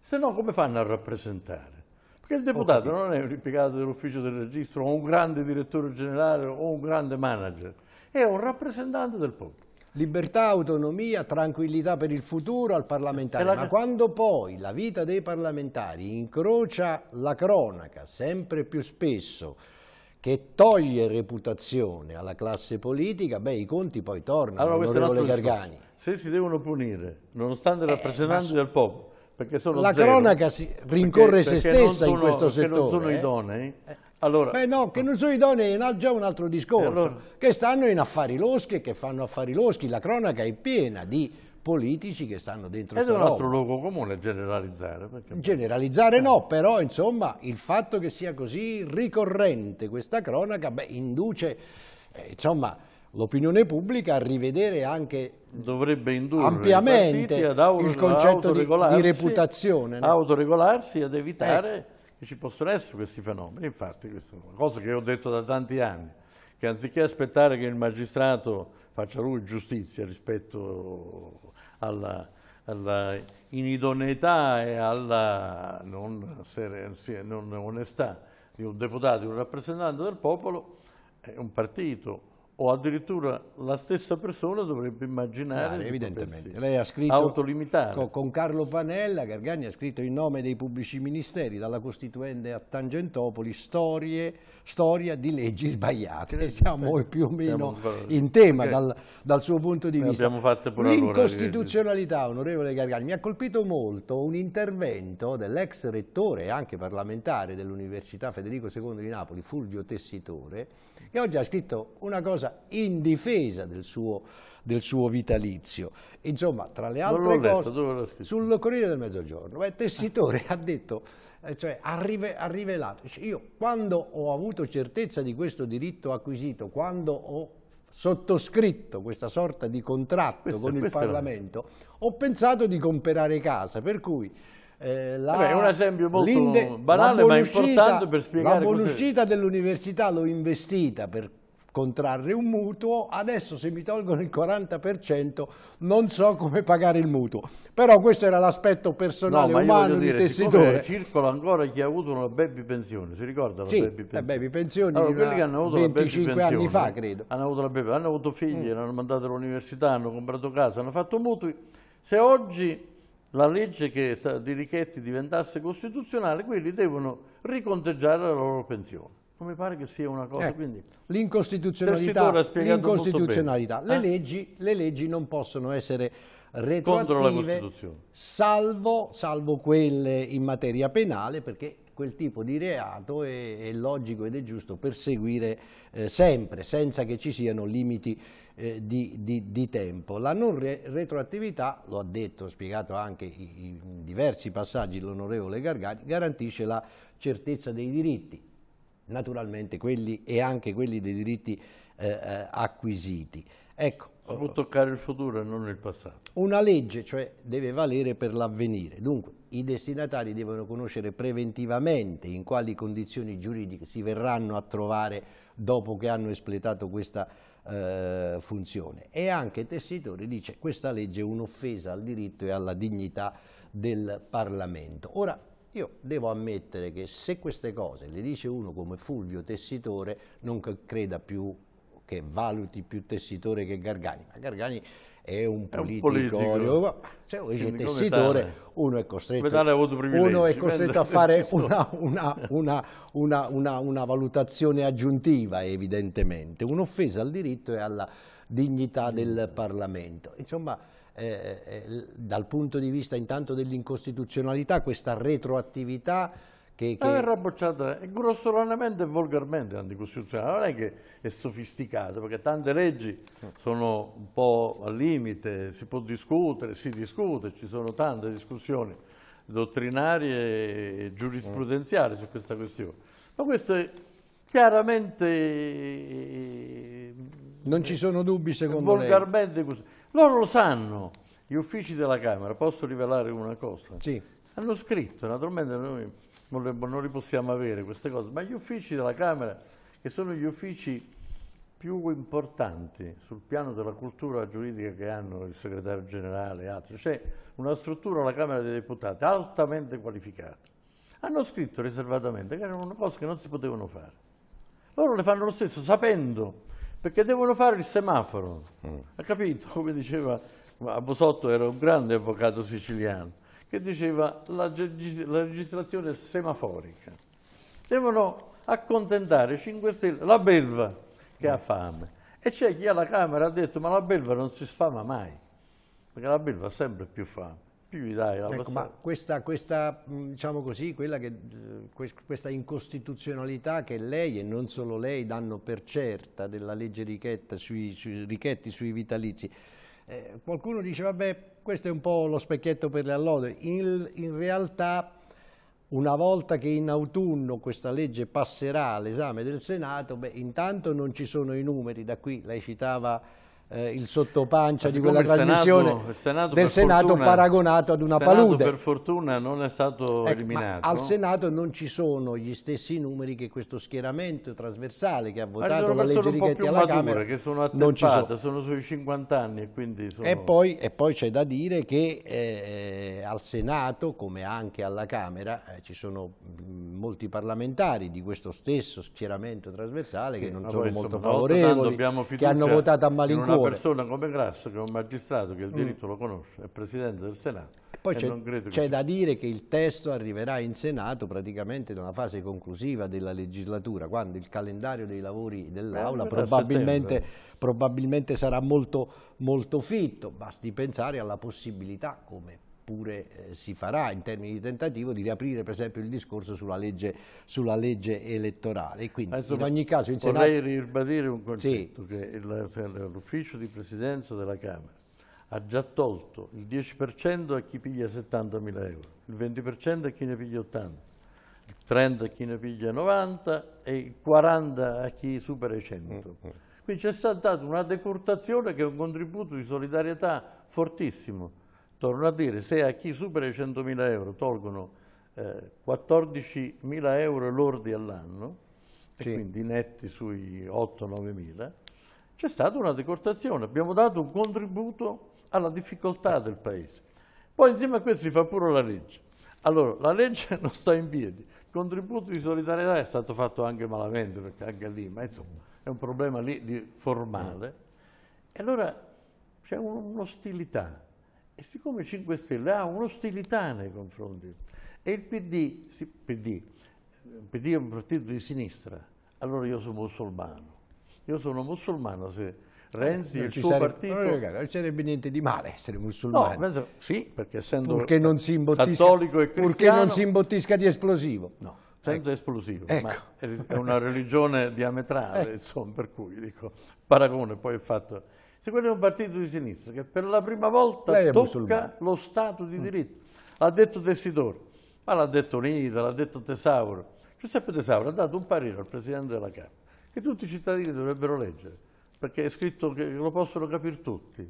se no come fanno a rappresentare? Perché il deputato non è un impiegato dell'ufficio del registro o un grande direttore generale o un grande manager, è un rappresentante del popolo. Libertà, autonomia, tranquillità per il futuro al parlamentare, la... ma quando poi la vita dei parlamentari incrocia la cronaca sempre più spesso che toglie reputazione alla classe politica, beh i conti poi tornano, allora, onorevole Gargani. Se si devono punire, nonostante i rappresentanti eh, ma... del popolo, la zero. cronaca rincorre perché, se perché stessa sono, in questo settore. non sono eh? idonei. Allora, Beh no, che non sono idonei è già un altro discorso, eh, allora, che stanno in affari loschi e che fanno affari loschi. La cronaca è piena di politici che stanno dentro Ed è un altro luogo comune generalizzare. generalizzare eh. no, però insomma il fatto che sia così ricorrente questa cronaca beh, induce eh, insomma, l'opinione pubblica a rivedere anche Dovrebbe ampiamente il concetto di, di, reputazione. No? Autoregolarsi ad evitare ecco. che ci possano essere questi fenomeni. Infatti questa è una cosa che ho detto da tanti anni, che anziché aspettare che il magistrato faccia lui giustizia rispetto alla, alla inidoneità e alla non, non onestà di un deputato, di un rappresentante del popolo, un partito o addirittura la stessa persona dovrebbe immaginare ah, evidentemente. Lei ha scritto autolimitare. Con, Carlo Panella, Gargani ha scritto in nome dei pubblici ministeri dalla Costituente a Tangentopoli storie, storia di leggi sbagliate. Sì, Siamo sì, eh, più o meno in tema dal, dal, suo punto di vista. L'incostituzionalità, onorevole Gargani, mi ha colpito molto un intervento dell'ex rettore e anche parlamentare dell'Università Federico II di Napoli, Fulvio Tessitore, che oggi ha scritto una cosa in difesa del suo, del suo vitalizio. Insomma, tra le altre letto, cose, sul Corriere del Mezzogiorno, il Tessitore ha detto, eh, cioè, ha, rive, ha rivelato, io quando ho avuto certezza di questo diritto acquisito, quando ho sottoscritto questa sorta di contratto questo, con il Parlamento, ho pensato di comprare casa, per cui eh, la, Vabbè, è un esempio molto banale ma importante per spiegare la buonuscita dell'università l'ho investita per contrarre un mutuo, adesso se mi tolgono il 40% non so come pagare il mutuo. Però questo era l'aspetto personale no, umano dire, di tessitore. Circola ancora chi ha avuto una baby pensione, si ricorda la sì, baby pensione? baby allora, quelli che hanno avuto 25 pensione, anni fa, credo. Hanno avuto, baby, hanno avuto figli, mm. hanno mandato all'università, hanno comprato casa, hanno fatto mutui. Se oggi la legge che di Richetti diventasse costituzionale, quelli devono riconteggiare la loro pensione non mi pare che sia una cosa. Eh, quindi... L'incostituzionalità. l'incostituzionalità. Le, eh? leggi, le leggi non possono essere retroattive, salvo, salvo quelle in materia penale, perché quel tipo di reato è, è, logico ed è giusto perseguire eh, sempre, senza che ci siano limiti eh, di, di, di, tempo. La non re retroattività, lo ha detto, spiegato anche in diversi passaggi l'onorevole Gargani, garantisce la certezza dei diritti naturalmente quelli e anche quelli dei diritti eh, eh, acquisiti. Ecco, si può toccare il futuro e non il passato. Una legge, cioè, deve valere per l'avvenire. Dunque, i destinatari devono conoscere preventivamente in quali condizioni giuridiche si verranno a trovare dopo che hanno espletato questa eh, funzione. E anche Tessitori dice che questa legge è un'offesa al diritto e alla dignità del Parlamento. Ora, io devo ammettere che se queste cose le dice uno come Fulvio Tessitore, non creda più che valuti più Tessitore che Gargani, ma Gargani è un politico, è un politico. se uno dice Tessitore uno è costretto, uno è costretto a fare una, una, una, una valutazione aggiuntiva evidentemente, un'offesa al diritto e alla dignità del Parlamento. Insomma, eh, eh, eh dal punto di vista intanto dell'incostituzionalità, questa retroattività che... che... Verrà ah, bocciata grossolanamente e volgarmente anticostituzionale, non è che è sofisticato, perché tante leggi sono un po' al limite, si può discutere, si discute, ci sono tante discussioni dottrinarie e giurisprudenziali su questa questione. Ma questo è chiaramente... Non ci sono dubbi secondo volgarmente lei? Così. Loro lo sanno, gli uffici della Camera, posso rivelare una cosa? Sì. Hanno scritto, naturalmente noi non le, non le possiamo avere queste cose, ma gli uffici della Camera, che sono gli uffici più importanti sul piano della cultura giuridica che hanno il segretario generale e altri, c'è cioè una struttura alla Camera dei Deputati altamente qualificata. Hanno scritto riservatamente che erano cose che non si potevano fare. Loro le fanno lo stesso, sapendo, perché devono fare il semaforo. Mm. Ha capito? Come diceva Bosotto era un grande avvocato siciliano, che diceva la, la legislazione semaforica. Devono accontentare 5 Stelle, la belva che mm. ha fame. E c'è chi alla Camera ha detto ma la belva non si sfama mai, perché la belva ha sempre più fame più dai, ecco, ma questa, questa, mm, diciamo così, che, eh, questa, incostituzionalità che lei e non solo lei danno per certa della legge Richetti sui, sui, Richetti, sui vitalizi, eh, qualcuno dice vabbè questo è un po' lo specchietto per le allodole, in, in realtà una volta che in autunno questa legge passerà all'esame del Senato, beh, intanto non ci sono i numeri, da qui lei citava eh, il sottopancia di quella trasmissione Senato, del Senato fortuna, paragonato ad una Senato palude. per fortuna non è stato ecco, eliminato. al Senato non ci sono gli stessi numeri che questo schieramento trasversale che ha votato la legge Righetti alla mature, Camera. Che sono attempate, sono sui 50 anni. Sono... E, poi, poi, c'è da dire che eh, al Senato, come anche alla Camera, eh, ci sono mm, molti parlamentari di questo stesso schieramento trasversale sì, che non sono molto favorevoli, che hanno votato a malincuore una persona come Grasso, che è un magistrato che il mm. diritto mm. lo conosce, è presidente del Senato. Poi c'è, da dire che il testo arriverà in Senato praticamente nella fase conclusiva della legislatura, quando il calendario dei lavori dell'Aula probabilmente, probabilmente, sarà molto, molto fitto. Basti pensare alla possibilità, come pure eh, si farà in termini di tentativo di riaprire per esempio il discorso sulla legge, sulla legge elettorale. E quindi Adesso in ogni caso in Senato... Vorrei ribadire un concetto, sì. che l'ufficio di presidenza della Camera ha già tolto il 10% a chi piglia 70.000 euro, il 20% a chi ne piglia 80, il 30% a chi ne piglia 90 e il 40% a chi supera i 100. Mm, mm. Quindi c'è stata una decurtazione che è un contributo di solidarietà fortissimo torno a dire, se a chi supera i 100.000 euro tolgono eh, 14.000 euro lordi all'anno, sì. e quindi netti sui 8-9.000, c'è stata una decortazione, abbiamo dato un contributo alla difficoltà del Paese. Poi insieme a questo si fa pure la legge. Allora, la legge non sta in piedi, il contributo di solidarietà è stato fatto anche malamente, perché anche lì, ma insomma, è un problema lì formale. E allora c'è un'ostilità e siccome 5 Stelle ha un'ostilità nei confronti, e il PD, sì, PD, PD è un partito di sinistra, allora io sono musulmano. Io sono musulmano se Renzi eh, e il suo sarebbe, partito... Non sarebbe niente di male essere musulmano. No, penso, sì, perché essendo purché non si cattolico e cristiano... Purché non si imbottisca di esplosivo. No, senza ecco. esplosivo. Ecco. è una religione diametrale, ecco. insomma, per cui dico, paragone poi è fatto se quello è un partito di sinistra che per la prima volta tocca lo Stato di mm. diritto, l'ha detto Tessitore, ma l'ha detto Unita, l'ha detto Tesauro. Giuseppe Tesauro ha dato un parere al Presidente della Camera che tutti i cittadini dovrebbero leggere, perché è scritto che lo possono capire tutti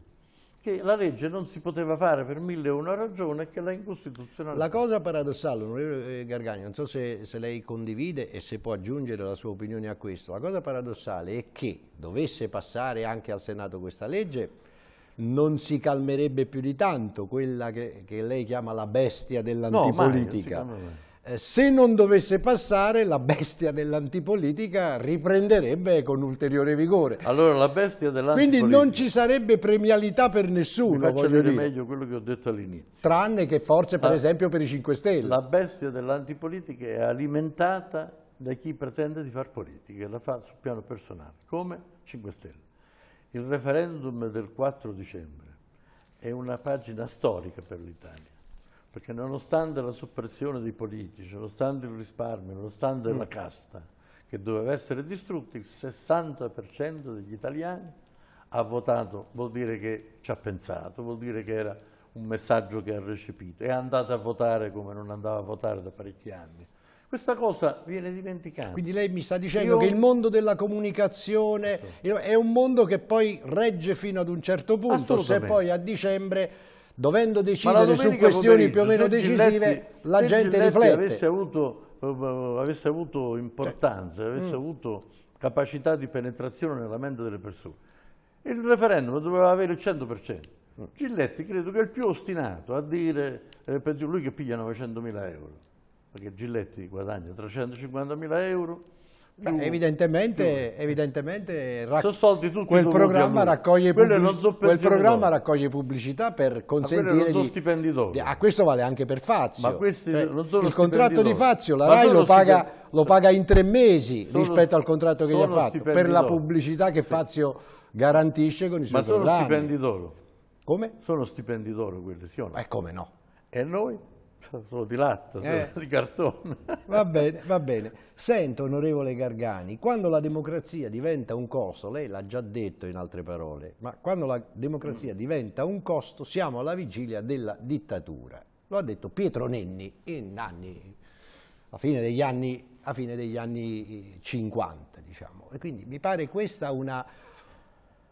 che la legge non si poteva fare per mille e una ragione che la incostituzionale. La cosa paradossale, onorevole eh, Gargani, non so se, se, lei condivide e se può aggiungere la sua opinione a questo, la cosa paradossale è che dovesse passare anche al Senato questa legge non si calmerebbe più di tanto quella che, che lei chiama la bestia dell'antipolitica. No, eh, se non dovesse passare la bestia dell'antipolitica riprenderebbe con ulteriore vigore. Allora la bestia dell'antipolitica... Quindi non ci sarebbe premialità per nessuno. Mi faccio dire. meglio quello che ho detto all'inizio. Tranne che forse per la, ah, esempio per i 5 Stelle. La bestia dell'antipolitica è alimentata da chi pretende di far politica e la fa sul piano personale, come 5 Stelle. Il referendum del 4 dicembre è una pagina storica per l'Italia perché nonostante la soppressione dei politici, nonostante il risparmio, nonostante mm. la casta che doveva essere distrutta, il 60% degli italiani ha votato, vuol dire che ci ha pensato, vuol dire che era un messaggio che ha recepito, è andato a votare come non andava a votare da parecchi anni. Questa cosa viene dimenticata. Quindi lei mi sta dicendo Io... che il mondo della comunicazione certo. è un mondo che poi regge fino ad un certo punto, se poi a dicembre dovendo decidere su questioni più o meno decisive, Gilletti, la gente Gilletti riflette. avesse avuto, eh, avesse avuto cioè, importanza, cioè, avesse mh. Mm. avuto capacità di penetrazione nella mente delle persone, il referendum doveva avere il 100%. Gilletti credo che è il più ostinato a dire, eh, lui che piglia 900.000 euro, perché Gilletti guadagna 350.000 euro, Beh, evidentemente, evidentemente quel, programma raccoglie, so quel programma raccoglie pubblicità per consentire di, a questo vale anche per Fazio Ma questi non eh, il contratto di Fazio la RAI lo paga, lo paga, in tre mesi sono, rispetto al contratto che gli ha fatto per la pubblicità che sì. Fazio garantisce con i suoi ma programmi ma sono stipendi d'oro come? sono stipendi d'oro quelli sì o no? Eh, come no? e noi? Cioè, solo di latta, eh. di cartone. Va bene, va bene. Senta, onorevole Gargani, quando la democrazia diventa un costo, lei l'ha già detto in altre parole, ma quando la democrazia diventa un costo siamo alla vigilia della dittatura. Lo ha detto Pietro Nenni in anni, a fine degli anni, fine degli anni 50, diciamo. E quindi mi pare questa una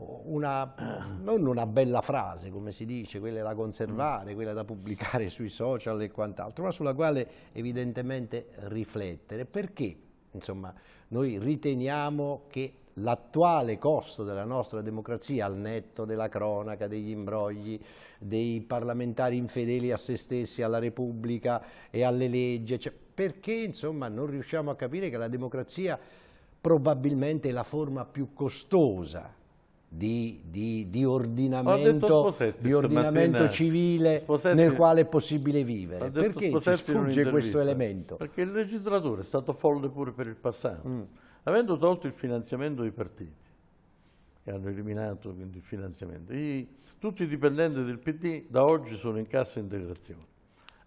una, non una bella frase, come si dice, quella da conservare, mm. quella da pubblicare sui social e quant'altro, ma sulla quale evidentemente riflettere, perché insomma, noi riteniamo che l'attuale costo della nostra democrazia al netto della cronaca, degli imbrogli, dei parlamentari infedeli a se stessi, alla Repubblica e alle leggi, cioè, perché insomma, non riusciamo a capire che la democrazia probabilmente è la forma più costosa di, di, di, ordinamento, di ordinamento civile Sposetti, nel quale è possibile vivere. Perché ci sfugge questo elemento? Perché il legislatore è stato folle pure per il passato. Mm. Avendo tolto il finanziamento dei partiti, che hanno eliminato quindi il finanziamento, i, tutti i dipendenti del PD da oggi sono in cassa integrazione.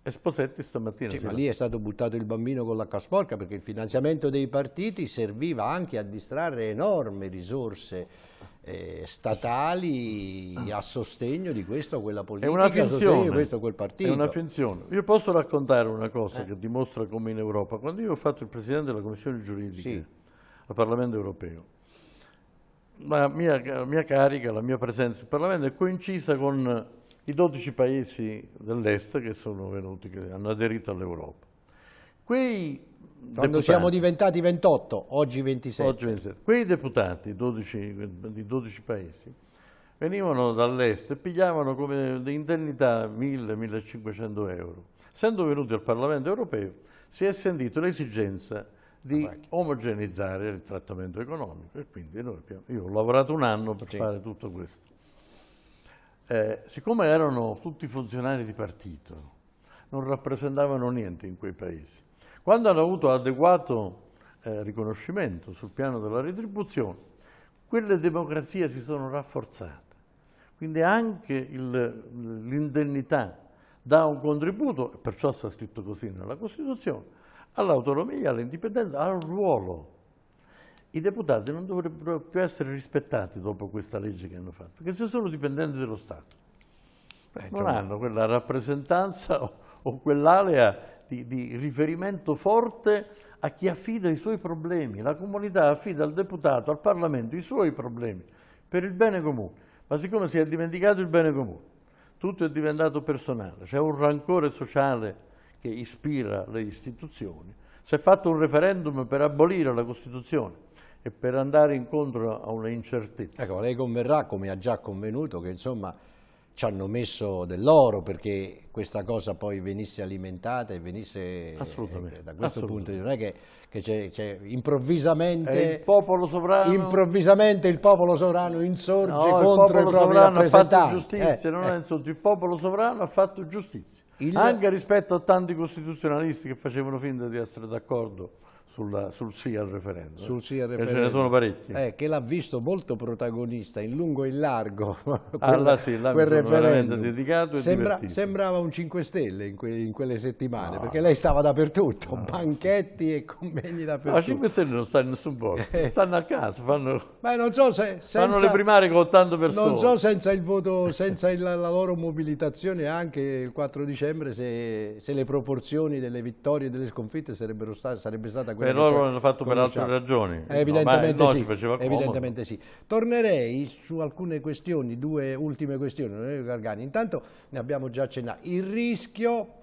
E Sposetti stamattina. Sì, ma lì è stato buttato il bambino con l'acqua sporca perché il finanziamento dei partiti serviva anche a distrarre enormi risorse eh, statali ah. a sostegno di questa o quella politica, è una finzione, a questo o quel partito. È una finzione. Io posso raccontare una cosa eh. che dimostra come in Europa. Quando io ho fatto il Presidente della Commissione Giuridica sì. al Parlamento Europeo, la mia, la mia, carica, la mia presenza in Parlamento è coincisa con i 12 paesi dell'Est che, sono venuti, che hanno aderito all'Europa. Quei quando deputati. siamo diventati 28, oggi 27. Oggi 27. Quei deputati 12, di 12 paesi venivano dall'est e pigliavano come indennità 1.000-1.500 euro. Essendo venuti al Parlamento europeo si è sentito l'esigenza di omogeneizzare il trattamento economico e quindi abbiamo, io ho lavorato un anno per sì. fare tutto questo. Eh, siccome erano tutti funzionari di partito, non rappresentavano niente in quei paesi quando hanno avuto adeguato eh, riconoscimento sul piano della retribuzione, quelle democrazie si sono rafforzate. Quindi anche l'indennità dà un contributo, perciò sta scritto così nella Costituzione, all'autonomia, all'indipendenza, al ruolo. I deputati non dovrebbero più essere rispettati dopo questa legge che hanno fatto, perché se sono dipendenti dello Stato Beh, non hanno quella rappresentanza o, o quell'area di, di riferimento forte a chi affida i suoi problemi. La comunità affida al deputato, al Parlamento, i suoi problemi per il bene comune. Ma siccome si è dimenticato il bene comune, tutto è diventato personale, c'è un rancore sociale che ispira le istituzioni, si è fatto un referendum per abolire la Costituzione e per andare incontro a una incertezza. Ecco, lei converrà, come ha già convenuto, che insomma ci hanno messo dell'oro perché questa cosa poi venisse alimentata e venisse assolutamente, eh, da questo assolutamente. punto di vista non è che, che c è, c è il popolo sovrano improvvisamente il popolo sovrano insorge no, contro il, popolo il proprio rappresentante giustizia, eh, non eh. È insorto, il popolo sovrano ha fatto giustizia il... anche rispetto a tanti costituzionalisti che facevano finta di essere d'accordo sulla, sul sì al referendum. Sul sì al referendum. E ce ne sono parecchi. Eh, che l'ha visto molto protagonista in lungo e in largo. Alla ah, quel, sì, quel referendum. dedicato Sembra, sembrava un 5 Stelle in, que, in quelle settimane, no. perché lei stava dappertutto, no. banchetti e convegni dappertutto. Ma no, 5 Stelle non stanno in nessun posto, eh. stanno a casa, fanno, Beh, non so se, senza, fanno le primarie con 80 persone. Non so senza il voto, senza il, la loro mobilitazione anche il 4 dicembre se, se, le proporzioni delle vittorie e delle sconfitte sarebbero state, sarebbe stata per loro l'hanno fatto per altre ragioni. Eh, evidentemente, no, sì, evidentemente sì. Tornerei su alcune questioni, due ultime questioni, eh, Gargani. Intanto ne abbiamo già accennato. Il rischio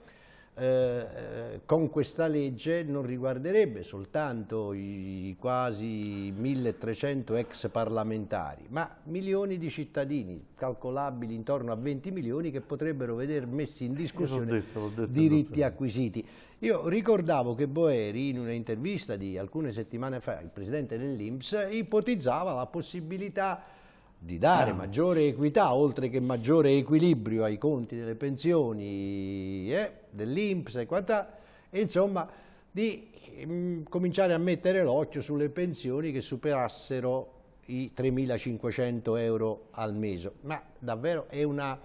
eh, eh, con questa legge non riguarderebbe soltanto i quasi 1300 ex parlamentari, ma milioni di cittadini, calcolabili intorno a 20 milioni, che potrebbero vedere messi in discussione detto, detto, diritti acquisiti. Io ricordavo che Boeri, in un'intervista di alcune settimane fa, il presidente dell'Inps, ipotizzava la possibilità di dare ah. maggiore equità, oltre che maggiore equilibrio ai conti delle pensioni, eh, dell'Inps e quant'altro, insomma di mm, cominciare a mettere l'occhio sulle pensioni che superassero i 3.500 euro al mese. Ma davvero è, una,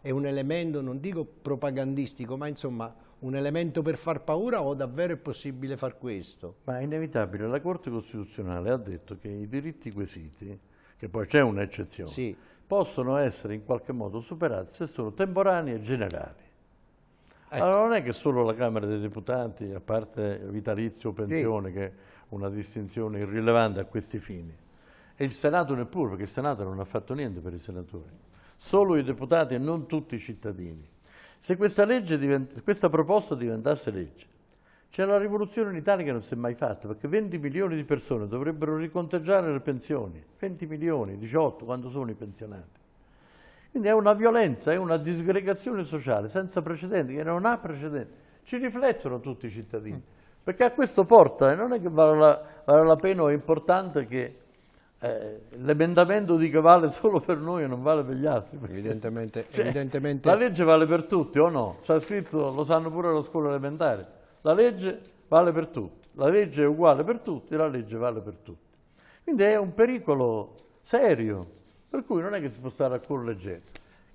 è un elemento, non dico propagandistico, ma insomma un elemento per far paura o davvero è possibile far questo? Ma è inevitabile, la Corte Costituzionale ha detto che i diritti quesiti, che poi c'è un'eccezione, sì. possono essere in qualche modo superati se sono temporanei e generali. Ecco. Allora non è che solo la Camera dei Deputati, a parte vitalizio pensione, sì. che è una distinzione irrilevante a questi fini, e il Senato neppure, perché il Senato non ha fatto niente per i senatori, solo i deputati e non tutti i cittadini. Se questa, questa proposta diventasse legge, c'è la rivoluzione in Italia che non si è mai fatta, perché 20 milioni di persone dovrebbero riconteggiare le pensioni, 20 milioni, 18 quando sono i pensionati. Quindi è una violenza, è una disgregazione sociale senza precedenti, che non ha precedenti. Ci riflettono tutti i cittadini, mm. perché a questo porta, e non è che vale la, vale la pena o è importante che eh, l'emendamento dica vale solo per noi e non vale per gli altri. Evidentemente, cioè, evidentemente, La legge vale per tutti o no? C'è scritto, lo sanno pure alla scuola elementare, la legge vale per tutti, la legge è uguale per tutti, la legge vale per tutti. Quindi è un pericolo serio per cui non è che si può stare a correggere.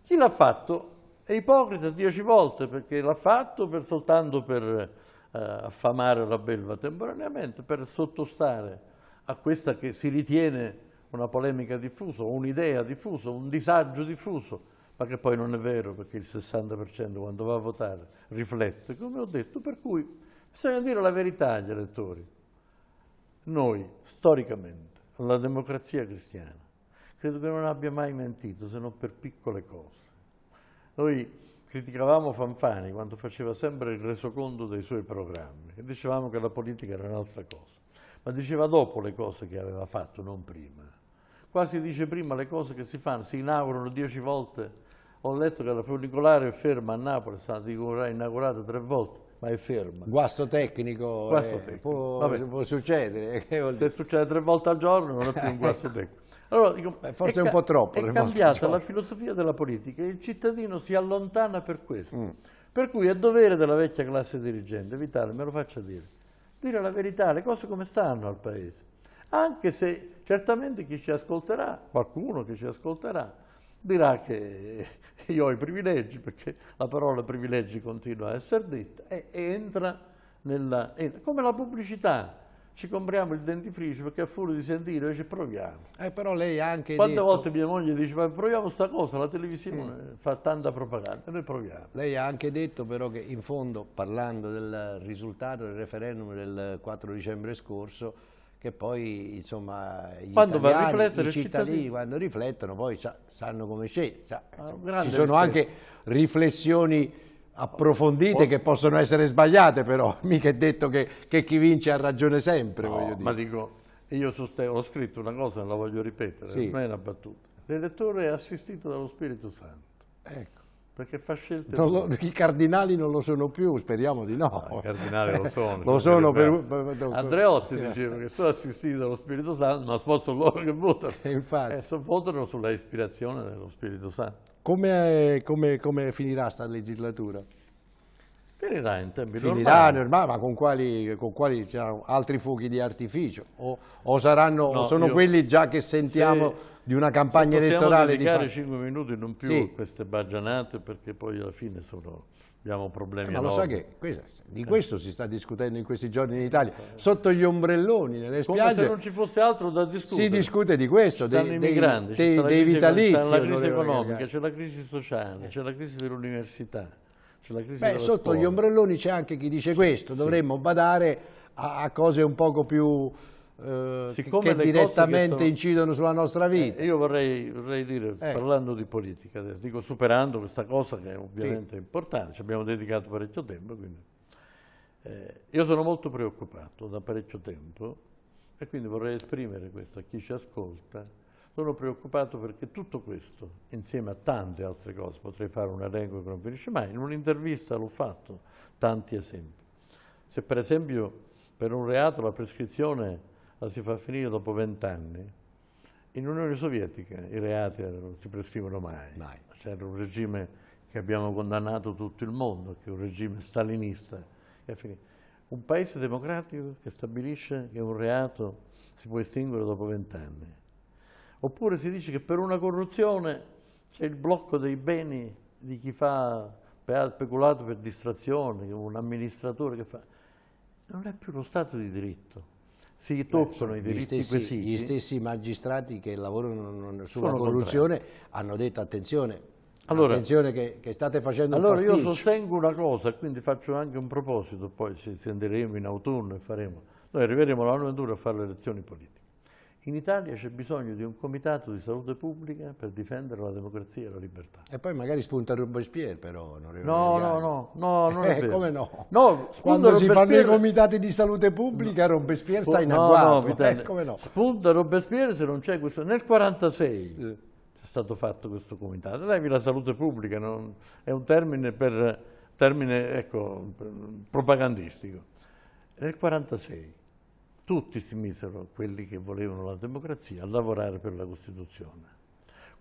Chi l'ha fatto è ipocrita dieci volte perché l'ha fatto per, soltanto per eh, affamare la belva temporaneamente, per sottostare a questa che si ritiene una polemica diffusa, un'idea diffusa, un disagio diffuso, ma che poi non è vero perché il 60% quando va a votare riflette, come ho detto, per cui bisogna dire la verità agli elettori. Noi, storicamente, la democrazia cristiana credo che non abbia mai mentito, se non per piccole cose. Noi criticavamo Fanfani quando faceva sempre il resoconto dei suoi programmi e dicevamo che la politica era un'altra cosa, ma diceva dopo le cose che aveva fatto, non prima. Qua si dice prima le cose che si fanno, si inaugurano dieci volte. Ho letto che la funicolare è ferma a Napoli, è stata inaugurata tre volte, ma è ferma. Guasto tecnico, guasto eh, tecnico. Può, può, succedere. Eh, se succede tre volte al giorno non è più un ecco. guasto tecnico. Allora, dico, Beh, forse è, un po' troppo. È cambiata la filosofia della politica e il cittadino si allontana per questo. Mm. Per cui è dovere della vecchia classe dirigente, Vitale, me lo faccia dire, dire la verità, le cose come stanno al Paese. Anche se certamente chi ci ascolterà, qualcuno che ci ascolterà, dirà che io ho i privilegi, perché la parola privilegi continua a essere detta, e, e entra nella... come la pubblicità, ci compriamo il dentifricio perché a furia di sentire ci proviamo. Eh, però lei anche Quante detto... volte mia moglie dice ma proviamo questa cosa, la televisione mm. fa tanta propaganda, noi proviamo. Lei ha anche detto però che in fondo, parlando del risultato del referendum del 4 dicembre scorso, che poi insomma gli quando italiani, i cittadini, cittadini, quando riflettono poi sa, sanno come c'è. Sa, ah, ci sono rispetto. anche riflessioni approfondite che possono essere sbagliate però, mica è detto che, che chi vince ha ragione sempre, no, Ma dico, io sostengo, ho scritto una cosa, la voglio ripetere, sì. non è una battuta. L'elettore è assistito dallo Spirito Santo. Ecco. Perché fa scelte... Lo, I cardinali non lo sono più, speriamo di no. Ah, I cardinali lo sono. lo sono per, per, per, Andreotti eh. diceva che sono assistiti dallo Spirito Santo, ma sono loro che votano. E infatti. Eh, votano sulla ispirazione dello Spirito Santo. Come, come, come finirà questa legislatura? Finirà in tempi Finirà normali, normali ma con quali, con quali cioè, altri fuochi di artificio? O, o saranno, no, sono io, quelli già che sentiamo se, di una campagna elettorale? Possiamo dedicare di 5 minuti, non più sì. queste bagianate, perché poi alla fine sono abbiamo problemi. Eh, ma lo sa che questo, di eh. questo si sta discutendo in questi giorni in Italia, sotto gli ombrelloni, nelle spiagge. Come se non ci fosse altro da discutere. Si discute di questo, dei, dei, migranti, dei, dei vitalizi. C'è la crisi economica, c'è la crisi sociale, c'è la crisi dell'università, c'è la crisi Beh, sotto scuola. gli ombrelloni c'è anche chi dice questo, dovremmo badare a, a cose un poco più eh, che direttamente che sono... incidono sulla nostra eh, vita. Eh, io vorrei, vorrei dire, eh. parlando di politica adesso, dico superando questa cosa che è ovviamente sì. importante, ci abbiamo dedicato parecchio tempo, quindi... Eh, io sono molto preoccupato da parecchio tempo e quindi vorrei esprimere questo a chi ci ascolta. Sono preoccupato perché tutto questo, insieme a tante altre cose, potrei fare un elenco che non finisce mai, in un'intervista l'ho fatto, tanti esempi. Se per esempio per un reato la prescrizione la si fa finire dopo vent'anni. In Unione Sovietica i reati non si prescrivono mai. mai. C'era un regime che abbiamo condannato tutto il mondo, che è un regime stalinista. Un paese democratico che stabilisce che un reato si può estinguere dopo vent'anni. Oppure si dice che per una corruzione c'è il blocco dei beni di chi fa peculato per distrazione, un amministratore che fa... Non è più lo Stato di diritto si toccano Beh, i delitti stessi, quesiti. Gli stessi magistrati che lavorano sulla corruzione contrario. hanno detto attenzione, allora, attenzione che, che, state facendo allora un Allora io sostengo una cosa, quindi faccio anche un proposito, poi ci se andremo in autunno e faremo, noi arriveremo alla 92 a fare le elezioni politiche. In Italia c'è bisogno di un comitato di salute pubblica per difendere la democrazia e la libertà. E poi magari spunta Robespierre però, No, no, no, no, non è eh, vero. Come no? no Quando si fanno i comitati di salute pubblica Robespierre sta in agguato. No, eh, no, Spunta Robespierre se non c'è questo. Nel 1946 è stato fatto questo comitato. Levi la salute pubblica, è un termine, per, termine ecco, propagandistico. Nel 1946 tutti si misero, quelli che volevano la democrazia, a lavorare per la Costituzione.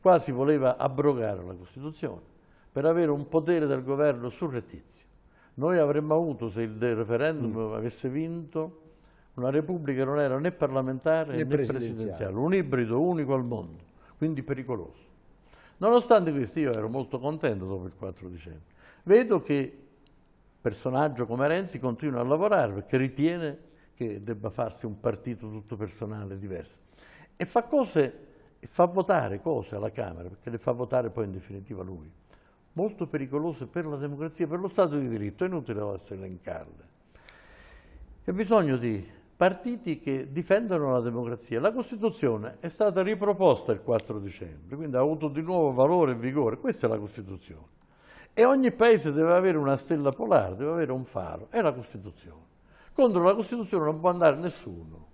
Qua si voleva abrogare la Costituzione per avere un potere del governo surrettizio. Noi avremmo avuto, se il referendum mm. avesse vinto, una repubblica che non era né parlamentare né, né presidenziale. presidenziale, un ibrido unico al mondo, quindi pericoloso. Nonostante questo io ero molto contento dopo il 4 dicembre. Vedo che personaggio come Renzi continua a lavorare perché ritiene che debba farsi un partito tutto personale diverso. E fa cose, fa votare cose alla Camera, perché le fa votare poi in definitiva lui, molto pericolose per la democrazia, per lo Stato di diritto, è inutile adesso elencarle. C'è bisogno di partiti che difendano la democrazia. La Costituzione è stata riproposta il 4 dicembre, quindi ha avuto di nuovo valore e vigore. Questa è la Costituzione. E ogni paese deve avere una stella polare, deve avere un faro, è la Costituzione. Contro la Costituzione non può andare nessuno.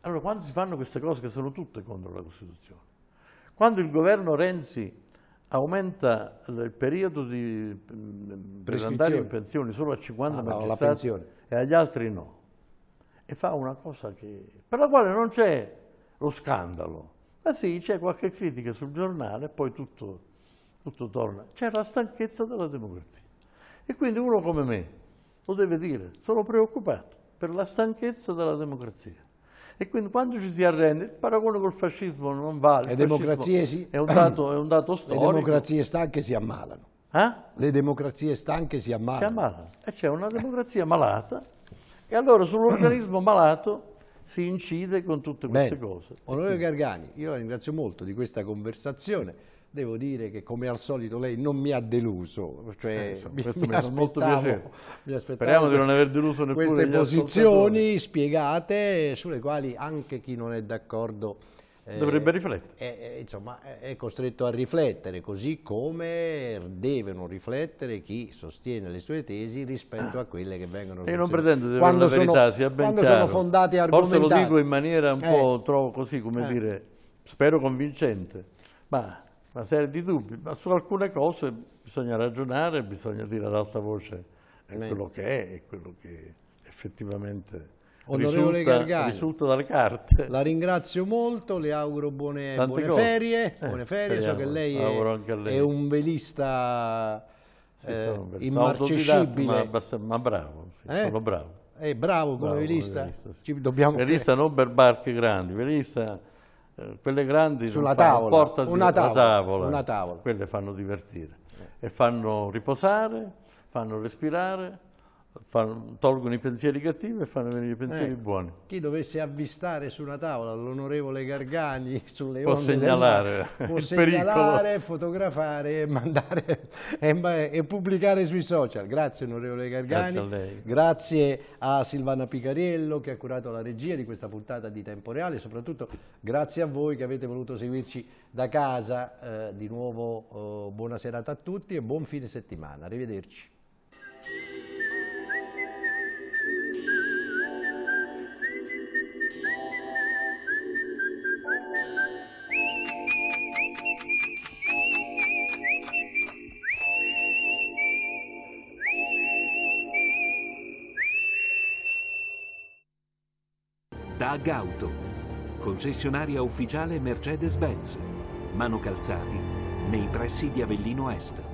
Allora, quando si fanno queste cose che sono tutte contro la Costituzione, quando il governo Renzi aumenta il periodo di, mm, per andare in pensione solo a 50 ah, magistrati no, e agli altri no, e fa una cosa che, per la quale non c'è lo scandalo, ma sì, c'è qualche critica sul giornale e poi tutto, tutto torna. C'è la stanchezza della democrazia. E quindi uno come me, lo deve dire, sono preoccupato per la stanchezza della democrazia. E quindi quando ci si arrende, il paragone col fascismo non vale. Le democrazie sì. è, un dato, è un dato storico. Le democrazie stanche si ammalano. Eh? Le democrazie stanche si ammalano. Si ammalano. E c'è una democrazia malata e allora sull'organismo malato si incide con tutte queste Bene. cose. Onorevole Gargani, io la ringrazio molto di questa conversazione devo dire che come al solito lei non mi ha deluso, cioè eh, mi, questo mi, mi molto Mi Speriamo di non aver deluso neppure queste posizioni spiegate sulle quali anche chi non è d'accordo eh, dovrebbe riflettere. Eh, eh, è, insomma, è costretto a riflettere, così come devono riflettere chi sostiene le sue tesi rispetto a quelle che vengono sostenute. Io non pretendo di avere la verità, sia ben quando chiaro. sono fondate e Forse lo dico in maniera un eh, po' troppo così, come dire, spero convincente, ma una serie di dubbi, ma su alcune cose bisogna ragionare, bisogna dire ad alta voce quello che è e quello che effettivamente Onorevole risulta, Gargano, risulta dalle carte. La ringrazio molto, le auguro buone, eh, buone ferie, buone ferie. Eh, so che lei è, lei è, un velista sì, eh, immarcescibile. Ma, ma, bravo, sì, eh? sono bravo. Eh, bravo come bravo velista. Come velista sì. Dobbiamo velista non per barche grandi, velista eh, quelle grandi sulla tavola, porta una di, tavola, tavola, una tavola, quelle fanno divertire eh. e fanno riposare, fanno respirare fanno, tolgono i pensieri cattivi e fanno venire i pensieri eh, buoni. Chi dovesse avvistare sulla tavola l'onorevole Gargani sulle può onde segnalare, mare, può segnalare fotografare mandare, e, e, pubblicare sui social. Grazie onorevole Gargani, grazie a, grazie a, Silvana Picariello che ha curato la regia di questa puntata di Tempo Reale, e soprattutto grazie a voi che avete voluto seguirci da casa. Eh, di nuovo eh, buona serata a tutti e buon fine settimana. Arrivederci. Gauto, concessionaria ufficiale Mercedes-Benz, Mano Calzati, nei pressi di Avellino Est.